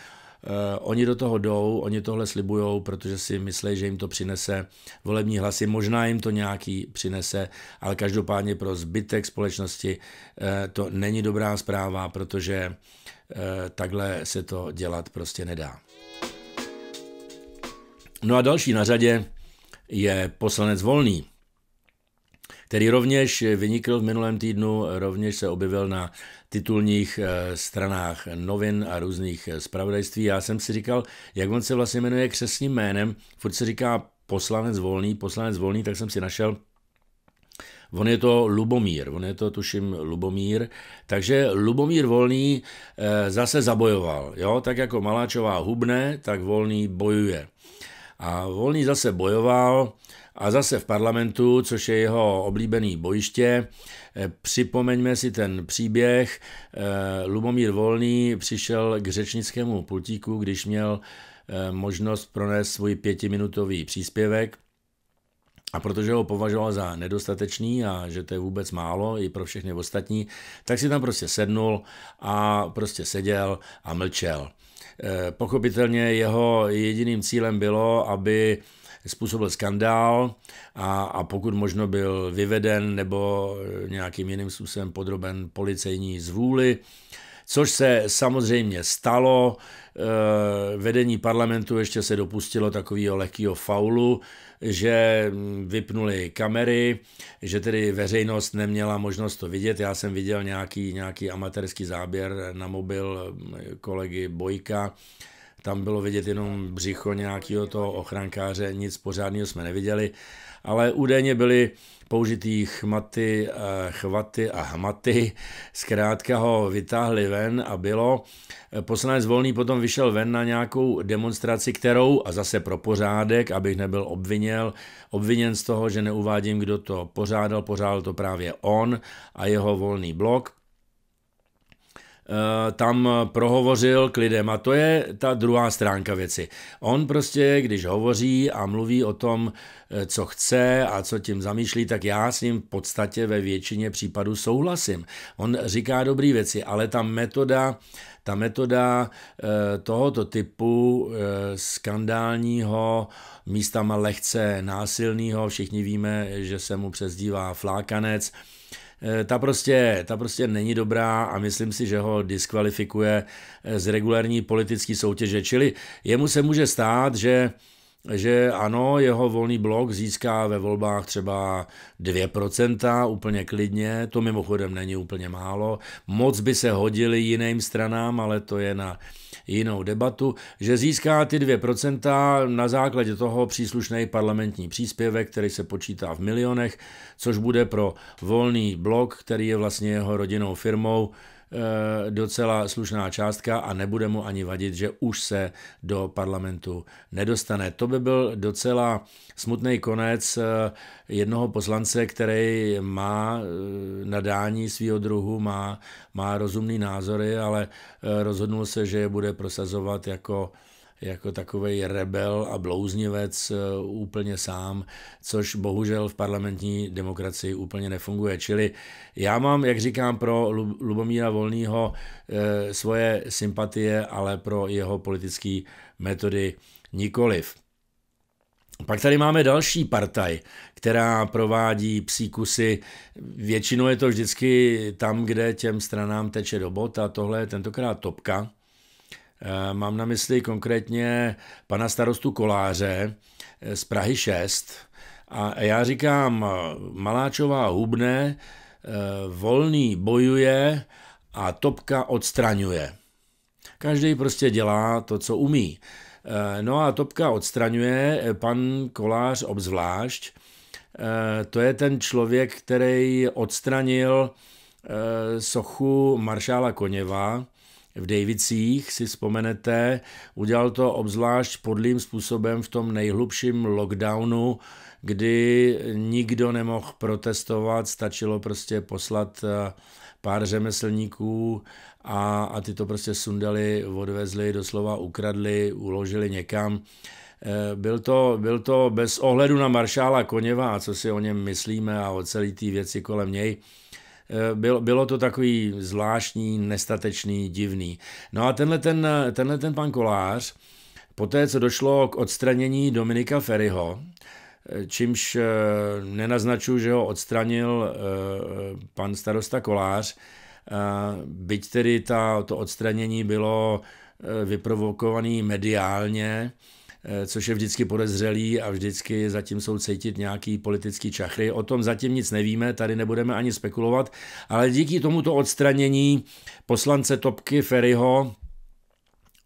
Eh, oni do toho jdou, oni tohle slibují, protože si myslí, že jim to přinese volební hlasy, možná jim to nějaký přinese, ale každopádně pro zbytek společnosti eh, to není dobrá zpráva, protože eh, takhle se to dělat prostě nedá. No a další na řadě je poslanec Volný který rovněž vynikl v minulém týdnu, rovněž se objevil na titulních eh, stranách novin a různých eh, zpravodajství. Já jsem si říkal, jak on se vlastně jmenuje křesním jménem, furt se říká poslanec volný, poslanec volný, tak jsem si našel On je to Lubomír, on je to tuším Lubomír, takže Lubomír Volný eh, zase zabojoval, jo, tak jako Maláčová hubne, tak Volný bojuje. A Volný zase bojoval, a zase v parlamentu, což je jeho oblíbený bojiště, eh, připomeňme si ten příběh. Eh, Lubomír Volný přišel k řečnickému pultíku, když měl eh, možnost pronést svůj pětiminutový příspěvek a protože ho považoval za nedostatečný a že to je vůbec málo i pro všechny ostatní, tak si tam prostě sednul a prostě seděl a mlčel. Pochopitelně jeho jediným cílem bylo, aby způsobil skandál a, a pokud možno byl vyveden nebo nějakým jiným způsobem podroben policejní zvůli, což se samozřejmě stalo. E, vedení parlamentu ještě se dopustilo takového lehkého faulu, že vypnuli kamery, že tedy veřejnost neměla možnost to vidět. Já jsem viděl nějaký, nějaký amatérský záběr na mobil kolegy Bojka, tam bylo vidět jenom břicho nějakého toho ochrankáře, nic pořádného jsme neviděli, ale údajně byly použitý chmaty, eh, chvaty a hmaty. Zkrátka ho vytáhli ven a bylo. Poslanec Volný potom vyšel ven na nějakou demonstraci, kterou, a zase pro pořádek, abych nebyl obviněl, obviněn z toho, že neuvádím, kdo to pořádal, pořádal to právě on a jeho volný blok. Eh, tam prohovořil k lidem. A to je ta druhá stránka věci. On prostě, když hovoří a mluví o tom, eh, co chce a co tím zamýšlí, tak já s ním v podstatě ve většině případů souhlasím. On říká dobré věci, ale ta metoda, ta metoda eh, tohoto typu skandálního, místama lehce násilného, všichni víme, že se mu přezdívá flákanec, Eh, ta prostě, ta prostě není dobrá a myslím si, že ho diskvalifikuje eh, z regulární politické soutěže. Čili jemu se může stát, že že ano, jeho volný blok získá ve volbách třeba 2%, úplně klidně, to mimochodem není úplně málo, moc by se hodili jiným stranám, ale to je na jinou debatu, že získá ty 2% na základě toho příslušný parlamentní příspěvek, který se počítá v milionech, což bude pro volný blok, který je vlastně jeho rodinou firmou, Eh, docela slušná částka a nebude mu ani vadit, že už se do parlamentu nedostane. To by byl docela smutný konec eh, jednoho poslance, který má eh, nadání svého druhu, má, má rozumný názory, ale rozhodnul se, že je bude prosazovat jako jako takový rebel a blouznivec eh, úplně sám, což bohužel v parlamentní demokracii úplně nefunguje. Čili já mám, jak říkám, pro Lubomíra Volného eh, svoje sympatie, ale pro jeho politické metody nikoliv. Pak tady máme další partaj, která provádí psíkusy. Většinou je to vždycky tam, kde těm stranám teče do bot a tohle je tentokrát topka. Eh, mám na mysli konkrétně pana starostu Koláře eh, z Prahy 6. A já říkám, eh, Maláčová hubne, volný bojuje a Topka odstraňuje. Každý prostě dělá to, co umí. No a Topka odstraňuje, pan Kolář obzvlášť. To je ten člověk, který odstranil sochu maršála Koněva, v Davicích, si vzpomenete, udělal to obzvlášť podlým způsobem v tom nejhlubším lockdownu, kdy nikdo nemohl protestovat, stačilo prostě poslat eh, pár řemeslníků a, a ty to prostě sundali, odvezli, doslova ukradli, uložili někam. Eh, byl to, byl to bez ohledu na maršála Koněva a co si o něm myslíme a o celé té věci kolem něj, Eh, bylo, bylo to takový zvláštní, nestatečný, divný. No a tenhle ten, eh, tenhle ten pan Kolář, poté co došlo k odstranění Dominika Ferryho, eh, čímž nenaznačuju, že ho odstranil pan starosta Kolář, byť tedy ta, to odstranění bylo vyprovokované mediálně, Eh, což je vždycky podezřelý a vždycky zatím jsou cítit nějaký politický čachry. O tom zatím nic nevíme, tady nebudeme ani spekulovat, ale díky tomuto odstranění poslance Topky Ferryho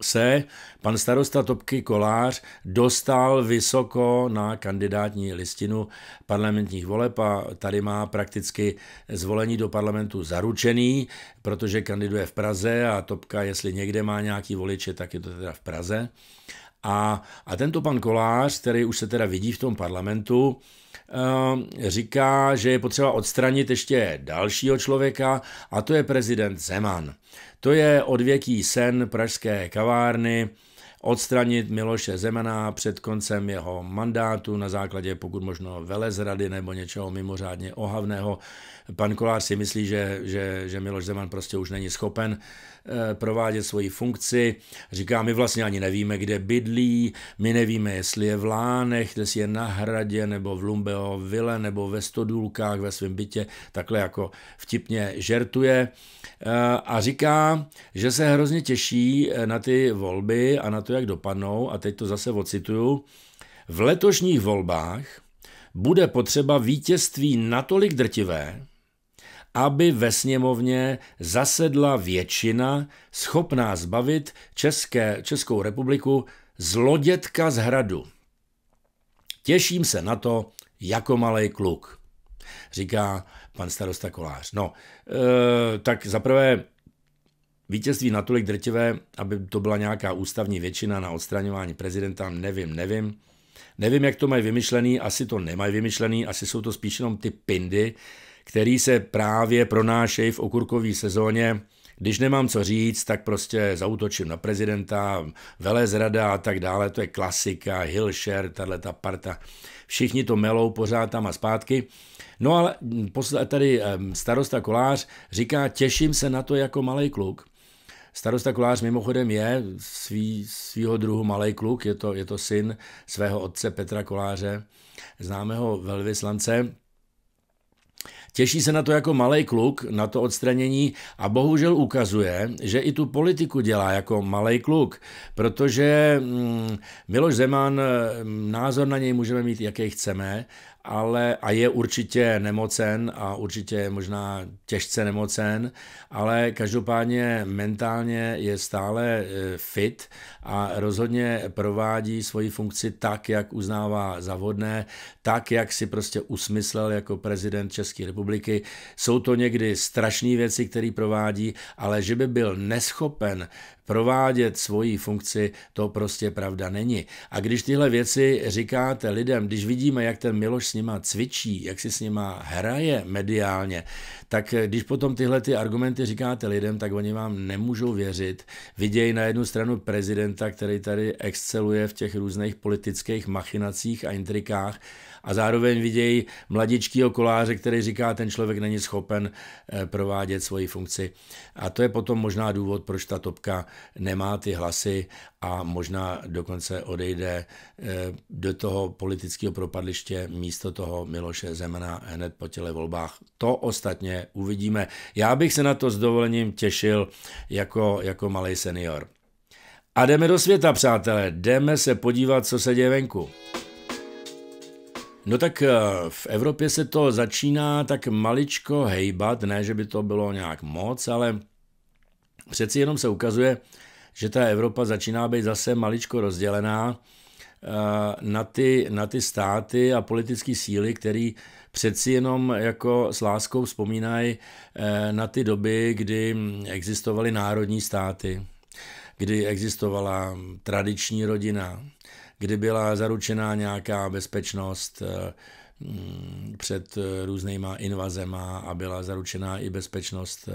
se pan starosta Topky Kolář dostal vysoko na kandidátní listinu parlamentních voleb a tady má prakticky zvolení do parlamentu zaručený, protože kandiduje v Praze a Topka, jestli někde má nějaký voliče, tak je to teda v Praze. A, a tento pan Kolář, který už se teda vidí v tom parlamentu, eh, říká, že je potřeba odstranit ještě dalšího člověka a to je prezident Zeman. To je odvěký sen pražské kavárny, odstranit Miloše Zemana před koncem jeho mandátu na základě pokud možno velezrady nebo něčeho mimořádně ohavného. Pan Kolář si myslí, že, že, že Miloš Zeman prostě už není schopen eh, provádět svoji funkci. Říká, my vlastně ani nevíme, kde bydlí, my nevíme, jestli je v Lánech, jestli je na Hradě, nebo v Lumbeo Vile, nebo ve Stodůlkách, ve svém bytě, takhle jako vtipně žertuje eh, a říká, že se hrozně těší eh, na ty volby a na to, jak dopadnou, a teď to zase ocituju, v letošních volbách bude potřeba vítězství natolik drtivé, aby ve sněmovně zasedla většina schopná zbavit České, Českou republiku zlodětka z hradu. Těším se na to jako malý kluk, říká pan starosta Kolář. No, e, tak zaprvé vítězství natolik drtivé, aby to byla nějaká ústavní většina na odstraňování prezidenta, nevím, nevím. Nevím, jak to mají vymyšlený, asi to nemají vymyšlený, asi jsou to spíš jenom ty pindy, který se právě pronášejí v okurkové sezóně. Když nemám co říct, tak prostě zautočím na prezidenta, velezrada a tak dále, to je klasika, Hilšer, tahle ta parta. Všichni to melou pořád tam a zpátky. No ale tady starosta Kolář říká, těším se na to jako malý kluk. Starosta Kolář mimochodem je svý, svýho druhu malý kluk, je to, je to syn svého otce Petra Koláře, známého velvyslance, Těší se na to jako malý kluk, na to odstranění a bohužel ukazuje, že i tu politiku dělá jako malý kluk, protože mm, Miloš Zeman, mm, názor na něj můžeme mít, jaký chceme, ale, a je určitě nemocen a určitě je možná těžce nemocen, ale každopádně mentálně je stále e, fit a rozhodně provádí svoji funkci tak, jak uznává zavodné, tak, jak si prostě usmyslel jako prezident České republiky. Jsou to někdy strašné věci, které provádí, ale že by byl neschopen provádět svoji funkci, to prostě pravda není. A když tyhle věci říkáte lidem, když vidíme, jak ten Miloš s nima cvičí, jak si s nima hraje mediálně, tak eh, když potom tyhle ty argumenty říkáte lidem, tak oni vám nemůžou věřit. Vidějí na jednu stranu prezidenta, který tady exceluje v těch různých politických machinacích a intrikách a zároveň vidějí mladičkýho koláře, který říká, ten člověk není schopen eh, provádět svoji funkci. A to je potom možná důvod, proč ta topka nemá ty hlasy a možná dokonce odejde eh, do toho politického propadliště místo toho Miloše Zemana hned po těle volbách. To ostatně uvidíme, Já bych se na to s dovolením těšil jako, jako malý senior. A jdeme do světa, přátelé, jdeme se podívat, co se děje venku. No tak eh, v Evropě se to začíná tak maličko hejbat, ne, že by to bylo nějak moc, ale přeci jenom se ukazuje, že ta Evropa začíná být zase maličko rozdělená eh, na ty, na ty státy a politické síly, které přeci jenom jako s láskou vzpomínají eh, na ty doby, kdy existovaly národní státy, kdy existovala tradiční rodina, kdy byla zaručená nějaká bezpečnost eh, mm, před eh, různýma invazema a byla zaručená i bezpečnost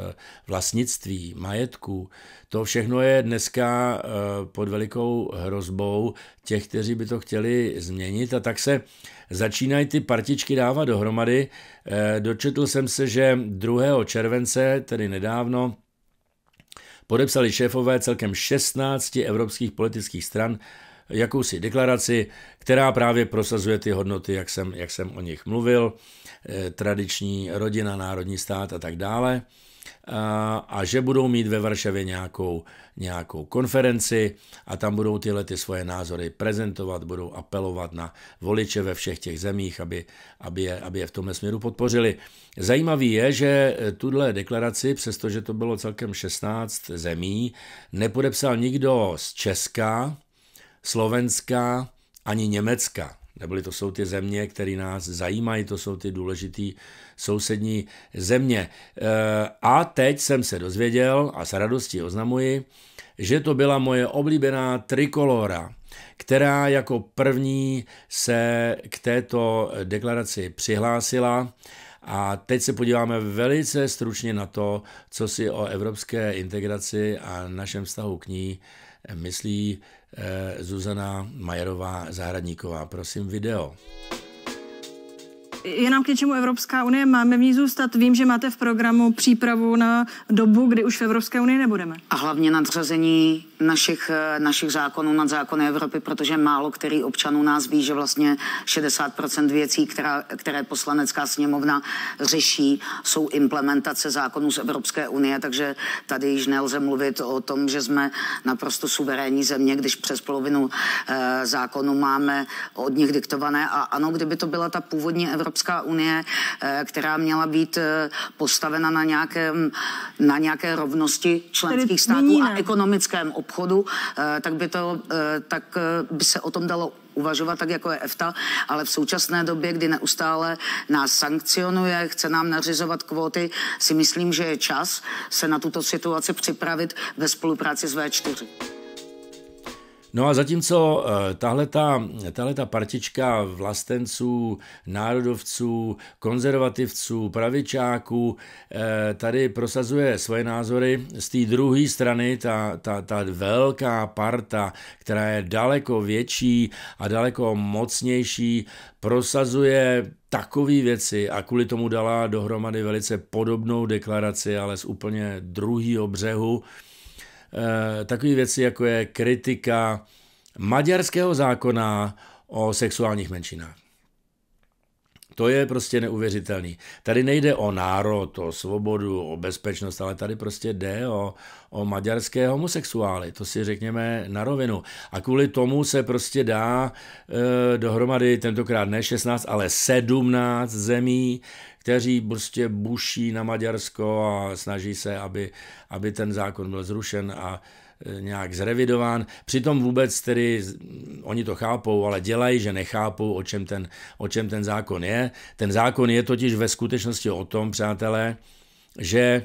vlastnictví, majetku. To všechno je dneska pod velikou hrozbou těch, kteří by to chtěli změnit a tak se začínají ty partičky dávat dohromady. Eh, dočetl jsem se, že 2. července, tedy nedávno, podepsali šéfové celkem 16 evropských politických stran jakousi deklaraci, která právě prosazuje ty hodnoty, jak jsem, jak jsem o nich mluvil, eh, tradiční rodina, národní stát a tak dále. Eh, a že budou mít ve Varšavě nějakou, nějakou konferenci a tam budou tyhle ty svoje názory prezentovat, budou apelovat na voliče ve všech těch zemích, aby, aby, je, aby je v tomhle směru podpořili. Zajímavý je, že tuhle deklaraci, přestože to bylo celkem 16 zemí, nepodepsal nikdo z Česka, Slovenska ani Německa neboli to jsou ty země, které nás zajímají, to jsou ty důležité sousední země. E, a teď jsem se dozvěděl a s radostí oznamuji, že to byla moje oblíbená trikolora, která jako první se k této deklaraci přihlásila. A teď se podíváme velice stručně na to, co si o evropské integraci a našem vztahu k ní myslí Eh, Zuzana Majerová Zahradníková. Prosím video je nám k něčemu Evropská unie, máme v ní zůstat. Vím, že máte v programu přípravu na dobu, kdy už v Evropské unii nebudeme. A hlavně nadřazení našich, eh, našich zákonů nad zákony Evropy, protože málo který občanů nás ví, že vlastně 60% věcí, která, které poslanecká sněmovna řeší, jsou implementace zákonů z Evropské unie, takže tady již nelze mluvit o tom, že jsme naprosto suverénní země, když přes polovinu e, zákonů máme od nich diktované. A ano, kdyby to byla ta původní Evropa, Evropská unie, eh, která měla být eh, postavena na, nějakém, mm, na nějaké rovnosti členských států a ekonomickém obchodu, eh, tak by, to, tak by se o tom dalo uvažovat tak, jako je EFTA, ale v současné době, kdy neustále nás sankcionuje, chce nám nařizovat kvóty, si myslím, že je čas se na tuto situaci připravit ve spolupráci s V4. No a zatímco eh, tahle ta partička vlastenců, národovců, konzervativců, pravičáků eh, tady prosazuje svoje názory, z té druhé strany ta, ta, ta velká parta, která je daleko větší a daleko mocnější, prosazuje takové věci a kvůli tomu dala dohromady velice podobnou deklaraci, ale z úplně druhého břehu, Eh, takové věci, jako je kritika maďarského zákona o sexuálních menšinách. To je prostě neuvěřitelný. Tady nejde o národ, o svobodu, o bezpečnost, ale tady prostě jde o, o maďarské homosexuály. To si řekněme na rovinu. A kvůli tomu se prostě dá e, dohromady tentokrát ne 16, ale 17 zemí, kteří prostě buší na Maďarsko a snaží se, aby, aby ten zákon byl zrušen a e, nějak zrevidován. Přitom vůbec tedy, oni to chápou, ale dělají, že nechápou, o čem, ten, o čem ten zákon je. Ten zákon je totiž ve skutečnosti o tom, přátelé, že e,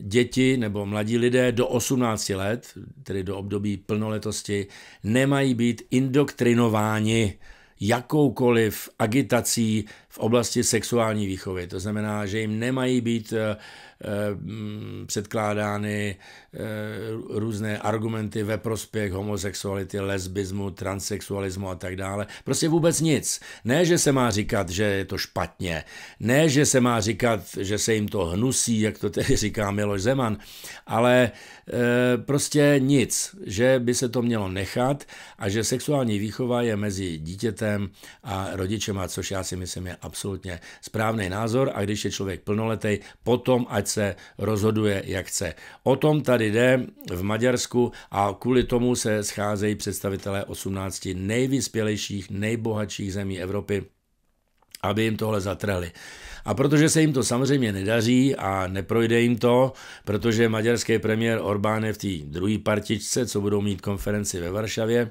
děti nebo mladí lidé do 18 let, tedy do období plnoletosti, nemají být indoktrinováni jakoukoliv agitací v oblasti sexuální výchovy. To znamená, že jim nemají být eh, eh, předkládány eh, různé argumenty ve prospěch homosexuality, lesbismu, transsexualismu a tak dále. Prostě vůbec nic. Ne, že se má říkat, že je to špatně. Ne, že se má říkat, že se jim to hnusí, jak to tedy [LAUGHS] říká Miloš Zeman, ale prostě nic, že by se to mělo nechat a že sexuální výchova je mezi dítětem a rodičema, což já si myslím je absolutně správný názor a když je člověk plnoletý, potom ať se rozhoduje, jak chce. O tom tady jde v Maďarsku a kvůli tomu se scházejí představitelé 18 nejvyspělejších, nejbohatších zemí Evropy, aby jim tohle zatrhli. A protože se jim to samozřejmě nedaří a neprojde jim to, protože maďarský premiér Orbán je v té druhé partičce, co budou mít konferenci ve Varšavě,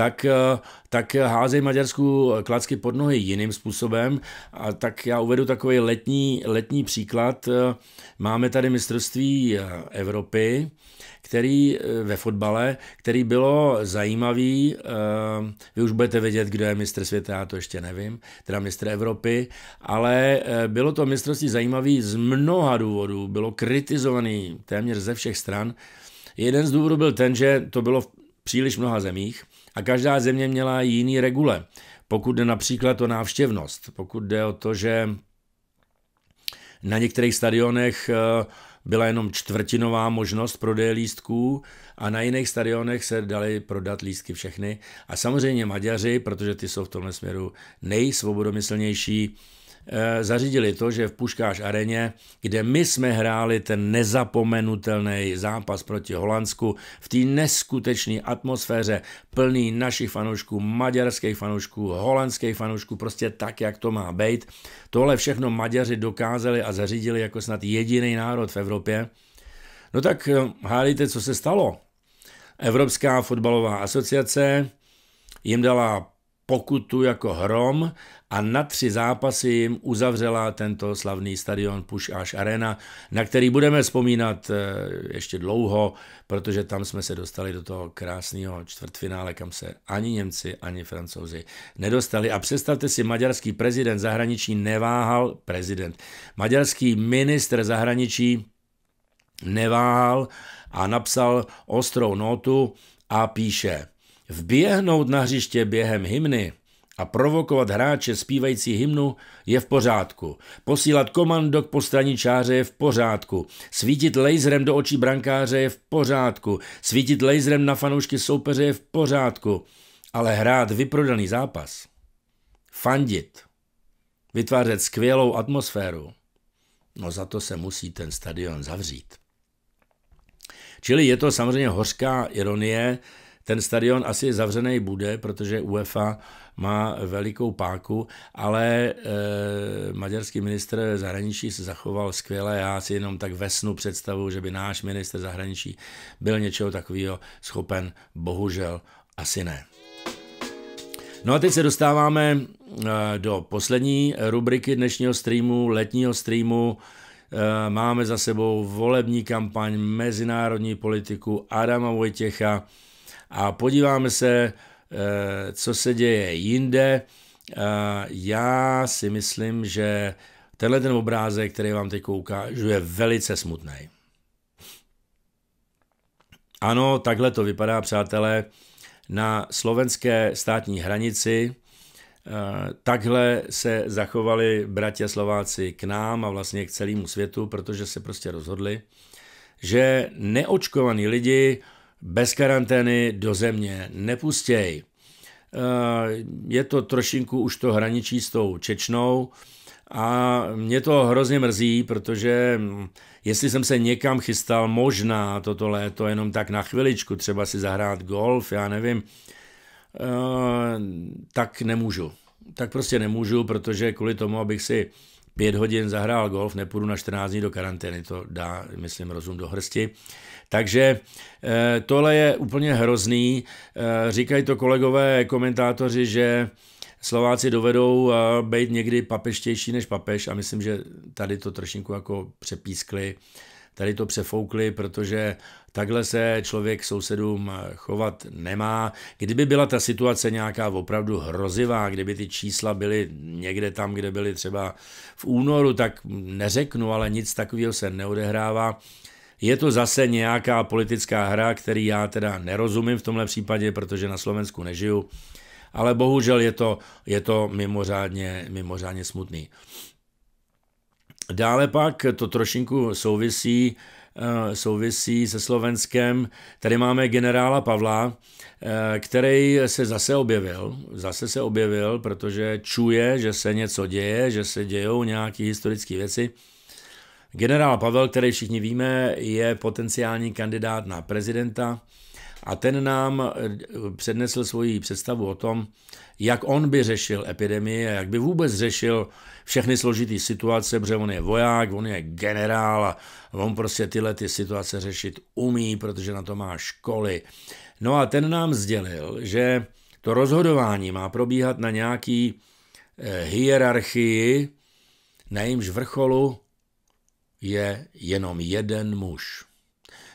tak, eh, tak házejí Maďarsku klacky pod nohy jiným způsobem. A tak já uvedu takový letní, letní příklad. Eh, máme tady mistrovství eh, Evropy, který ve fotbale, který bylo zajímavý. Vy už budete vědět, kdo je mistr světa, já to ještě nevím, teda mistr Evropy, ale bylo to mistrovství zajímavý z mnoha důvodů. Bylo kritizovaný téměř ze všech stran. Jeden z důvodů byl ten, že to bylo v příliš mnoha zemích a každá země měla jiný regule. Pokud jde například o návštěvnost, pokud jde o to, že na některých stadionech eh, byla jenom čtvrtinová možnost prodeje lístků a na jiných stadionech se dali prodat lístky všechny. A samozřejmě Maďaři, protože ty jsou v tomhle směru nejsvobodomyslnější, Eh, zařídili to, že v Puškáš areně, kde my jsme hráli ten nezapomenutelný zápas proti Holandsku, v té neskutečné atmosféře plný našich fanoušků, maďarských fanoušků, holandských fanoušků, prostě tak, jak to má být. Tohle všechno Maďaři dokázali a zařídili jako snad jediný národ v Evropě. No tak eh, hádejte, co se stalo. Evropská fotbalová asociace jim dala pokutu jako hrom a na tři zápasy jim uzavřela tento slavný stadion Push Ash Arena, na který budeme vzpomínat eh, ještě dlouho, protože tam jsme se dostali do toho krásného čtvrtfinále, kam se ani Němci, ani Francouzi nedostali. A představte si, maďarský prezident zahraničí neváhal, prezident, maďarský ministr zahraničí neváhal a napsal ostrou notu a píše – Vběhnout na hřiště během hymny a provokovat hráče zpívající hymnu je v pořádku. Posílat komando k postraní čáře je v pořádku. Svítit laserem do očí brankáře je v pořádku. Svítit laserem na fanoušky soupeře je v pořádku. Ale hrát vyprodaný zápas, fandit, vytvářet skvělou atmosféru, no za to se musí ten stadion zavřít. Čili je to samozřejmě hořká ironie, ten stadion asi zavřený bude, protože UEFA má velikou páku, ale e, maďarský ministr zahraničí se zachoval skvěle. Já si jenom tak ve snu představu, že by náš ministr zahraničí byl něčeho takového schopen. Bohužel asi ne. No a teď se dostáváme eh, do poslední rubriky dnešního streamu, letního streamu. Eh, máme za sebou volební kampaň, mezinárodní politiku Adama Vojtěcha, a podíváme se, eh, co se děje jinde. Eh, já si myslím, že tenhle ten obrázek, který vám teď ukážu, je velice smutný. Ano, takhle to vypadá, přátelé, na slovenské státní hranici. Eh, takhle se zachovali bratě Slováci k nám a vlastně k celému světu, protože se prostě rozhodli, že neočkovaní lidi bez karantény do země nepustěj. Eh, je to trošinku už to hraničí s tou Čečnou a mě to hrozně mrzí, protože hm, jestli jsem se někam chystal, možná toto léto jenom tak na chviličku, třeba si zahrát golf, já nevím, eh, tak nemůžu. Tak prostě nemůžu, protože kvůli tomu, abych si pět hodin zahrál golf, nepůjdu na 14 dní do karantény, to dá, myslím, rozum do hrsti. Takže eh, tohle je úplně hrozný. Eh, říkají to kolegové komentátoři, že Slováci dovedou eh, být někdy papeštější než papež a myslím, že tady to trošinku jako přepískli, tady to přefoukli, protože takhle se člověk sousedům chovat nemá. Kdyby byla ta situace nějaká opravdu hrozivá, kdyby ty čísla byly někde tam, kde byly třeba v únoru, tak neřeknu, ale nic takového se neodehrává. Je to zase nějaká politická hra, který já teda nerozumím v tomhle případě, protože na Slovensku nežiju, ale bohužel je to, je to mimořádně, mimořádně smutný. Dále pak to trošinku souvisí, eh, souvisí se Slovenskem. Tady máme generála Pavla, eh, který se zase objevil. Zase se objevil, protože čuje, že se něco děje, že se dějou nějaké historické věci. Generál Pavel, který všichni víme, je potenciální kandidát na prezidenta a ten nám eh, přednesl svoji představu o tom, jak on by řešil epidemie, jak by vůbec řešil všechny složitý situace, protože on je voják, on je generál a on prostě tyhle ty situace řešit umí, protože na to má školy. No a ten nám sdělil, že to rozhodování má probíhat na nějaký eh, hierarchii, na jejímž vrcholu je jenom jeden muž.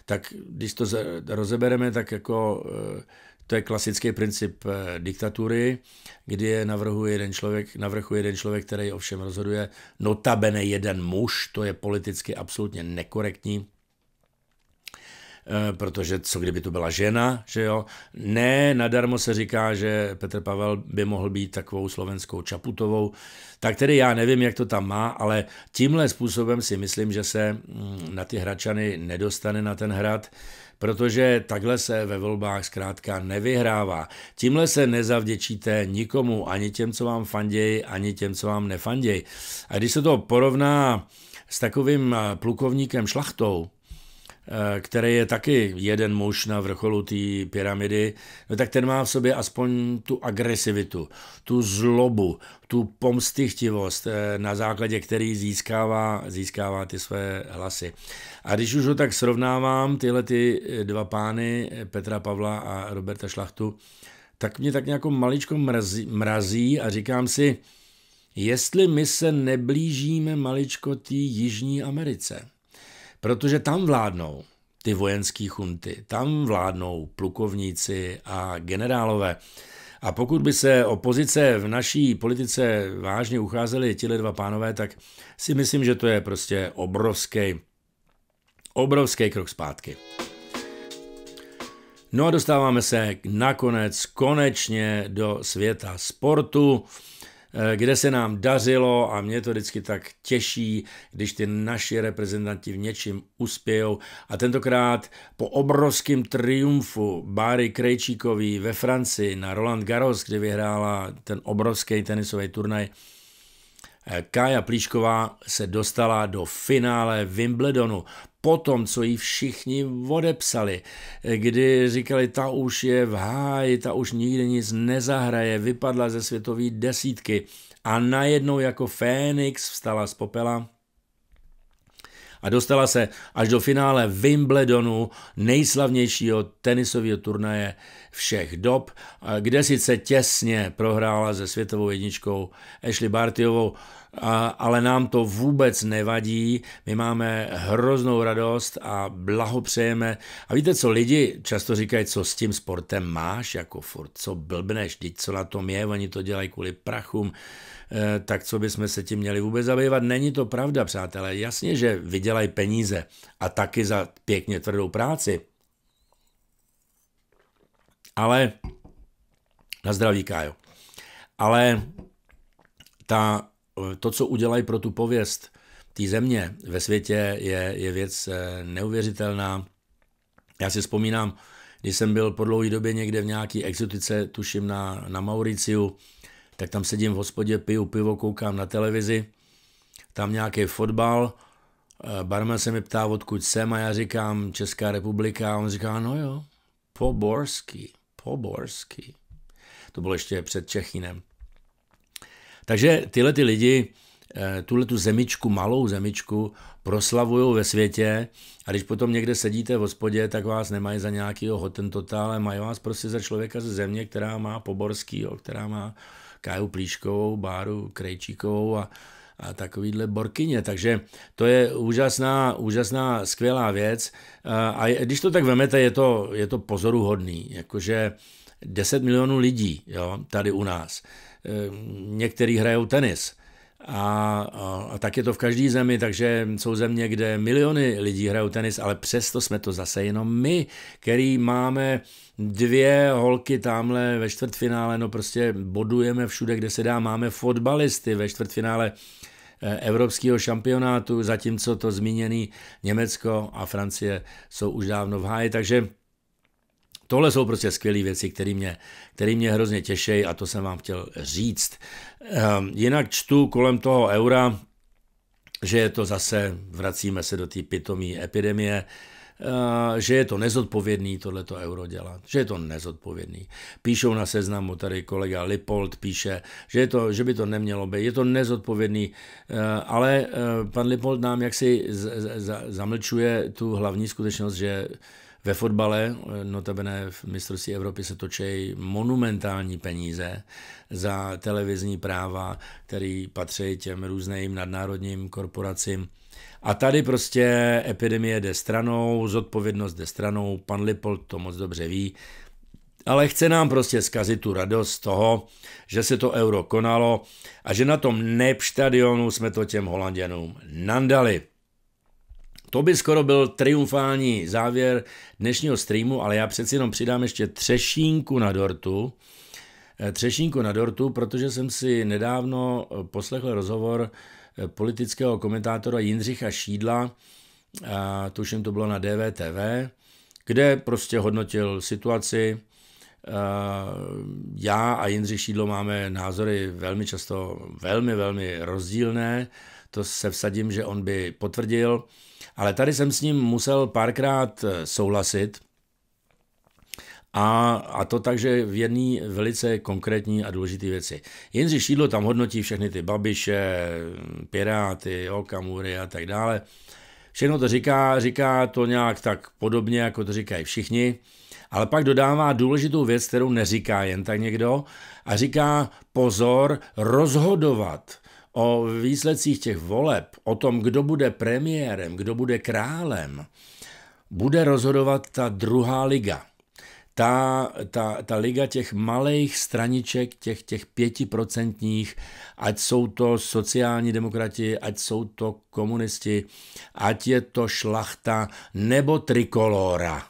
Tak když to rozebereme, tak jako eh, to je klasický princip eh, diktatury, kdy je navrhuje jeden člověk, navrhuje jeden člověk, který ovšem rozhoduje, notabene jeden muž, to je politicky absolutně nekorektní, Eh, protože co kdyby to byla žena, že jo. Ne, nadarmo se říká, že Petr Pavel by mohl být takovou slovenskou Čaputovou, tak tedy já nevím, jak to tam má, ale tímhle způsobem si myslím, že se mm, na ty Hračany nedostane na ten hrad, protože takhle se ve volbách zkrátka nevyhrává. Tímhle se nezavděčíte nikomu, ani těm, co vám fandějí, ani těm, co vám nefandějí. A když se to porovná s takovým eh, plukovníkem Šlachtou, Eh, který je taky jeden muž na vrcholu té pyramidy, no tak ten má v sobě aspoň tu agresivitu, tu zlobu, tu pomstychtivost, eh, na základě který získává, získává ty své hlasy. A když už ho tak srovnávám, tyhle ty eh, dva pány, Petra Pavla a Roberta Šlachtu, tak mě tak nějakou maličko mrazí, mrazí a říkám si, jestli my se neblížíme maličko té Jižní Americe. Protože tam vládnou ty vojenské chunty, tam vládnou plukovníci a generálové. A pokud by se opozice v naší politice vážně ucházeli těle dva pánové, tak si myslím, že to je prostě obrovský, obrovský krok zpátky. No a dostáváme se nakonec konečně do světa sportu. Eh, kde se nám dařilo a mě to vždycky tak těší, když ty naši reprezentanti v něčem uspějou. A tentokrát po obrovském triumfu Báry Krejčíkový ve Francii na Roland Garros, kde vyhrála ten obrovský tenisový turnaj, eh, Kája Plíšková se dostala do finále Wimbledonu potom, co ji všichni odepsali, kdy říkali, ta už je v háji, ta už nikdy nic nezahraje, vypadla ze světové desítky a najednou jako Fénix vstala z popela a dostala se až do finále Wimbledonu, nejslavnějšího tenisového turnaje všech dob, kde sice těsně prohrála se světovou jedničkou Ashley Bartyovou, a, ale nám to vůbec nevadí. My máme hroznou radost a blahopřejeme. A víte co, lidi často říkají, co s tím sportem máš, jako furt, co blbneš, teď co na tom je, oni to dělají kvůli prachům, e, tak co bychom se tím měli vůbec zabývat. Není to pravda, přátelé, jasně, že vydělají peníze a taky za pěkně tvrdou práci. Ale na zdraví, Kájo. Ale ta Eh, to, co udělají pro tu pověst té země ve světě, je, je věc eh, neuvěřitelná. Já si vzpomínám, když jsem byl po dlouhé době někde v nějaké exotice, tuším na, na Mauriciu, tak tam sedím v hospodě, piju pivo, koukám na televizi, tam nějaký fotbal, eh, barman se mi ptá, odkud jsem a já říkám Česká republika a on říká, no jo, Poborský, Poborský. To bylo ještě před Čechinem. Takže tyhle ty lidi eh, tuhle tu zemičku, malou zemičku, proslavují ve světě a když potom někde sedíte v hospodě, tak vás nemají za nějakého hotentota, ale mají vás prostě za člověka ze země, která má Poborskýho, která má Káju Plíškovou, Báru Krejčíkovou a, a takovýhle borkyně. Takže to je úžasná, úžasná, skvělá věc. Eh, a když to tak vemete, je to, je to pozoruhodný. Jakože 10 milionů lidí jo, tady u nás. Ehm, některý hrajou tenis. A, a, a tak je to v každé zemi, takže jsou země, kde miliony lidí hrajou tenis, ale přesto jsme to zase jenom my, který máme dvě holky tamhle ve čtvrtfinále, no prostě bodujeme všude, kde se dá, máme fotbalisty ve čtvrtfinále eh, evropského šampionátu, zatímco to zmíněný Německo a Francie jsou už dávno v háji, takže tohle jsou prostě skvělé věci, které mě který mě hrozně těší a to jsem vám chtěl říct. Ehm, jinak čtu kolem toho eura, že je to zase, vracíme se do té pitomí epidemie, ehm, že je to nezodpovědný tohleto euro dělat, že je to nezodpovědný. Píšou na seznamu, tady kolega Lipold píše, že, je to, že by to nemělo být, je to nezodpovědný, ehm, ale pan Lipold nám jaksi zamlčuje tu hlavní skutečnost, že ve fotbale, notabene v mistrovství Evropy, se točí monumentální peníze za televizní práva, který patří těm různým nadnárodním korporacím. A tady prostě epidemie jde stranou, zodpovědnost jde stranou, pan Lipold to moc dobře ví, ale chce nám prostě zkazit tu radost z toho, že se to euro konalo a že na tom nepštadionu jsme to těm Holanděnům nandali. To by skoro byl triumfální závěr dnešního streamu, ale já přeci jenom přidám ještě třešínku na dortu. Eh, třešínku na dortu, protože jsem si nedávno eh, poslechl rozhovor eh, politického komentátora Jindřicha Šídla, a tuším to bylo na DVTV, kde prostě hodnotil situaci. Já a Jindřich Šídlo máme názory velmi často velmi, velmi rozdílné. To se vsadím, že on by potvrdil. Ale tady jsem s ním musel párkrát eh, souhlasit, a, a to takže v jedné velice konkrétní a důležité věci. Jindřich Šídlo tam hodnotí všechny ty babiše, piráty, okamury a tak dále. Všechno to říká, říká to nějak tak podobně, jako to říkají všichni, ale pak dodává důležitou věc, kterou neříká jen tak někdo a říká pozor rozhodovat o výsledcích těch voleb, o tom, kdo bude premiérem, kdo bude králem, bude rozhodovat ta druhá liga. Ta, ta, ta liga těch malých straniček, těch, těch pětiprocentních, ať jsou to sociální demokrati, ať jsou to komunisti, ať je to šlachta nebo trikolora.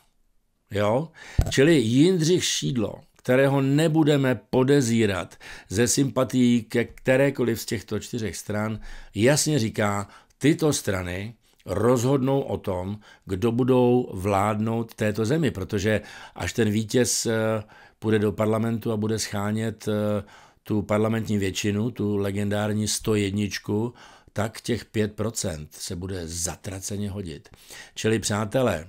Jo? Čili Jindřich Šídlo kterého nebudeme podezírat ze sympatií ke kterékoliv z těchto čtyřech stran, jasně říká, tyto strany rozhodnou o tom, kdo budou vládnout této zemi, protože až ten vítěz eh, půjde do parlamentu a bude schánět eh, tu parlamentní většinu, tu legendární 101, tak těch 5% se bude zatraceně hodit. Čili přátelé,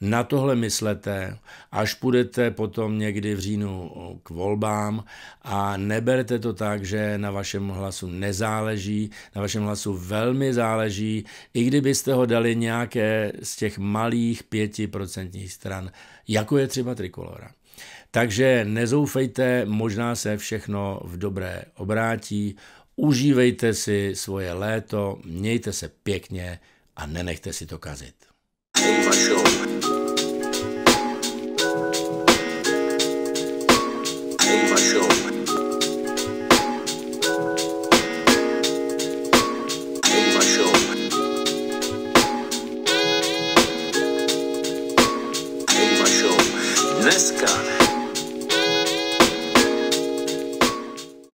na tohle myslete, až půjdete potom někdy v říjnu k volbám a neberte to tak, že na vašem hlasu nezáleží, na vašem hlasu velmi záleží, i kdybyste ho dali nějaké z těch malých pětiprocentních stran, jako je třeba Trikolora. Takže nezoufejte, možná se všechno v dobré obrátí, užívejte si svoje léto, mějte se pěkně a nenechte si to kazit. Vašeho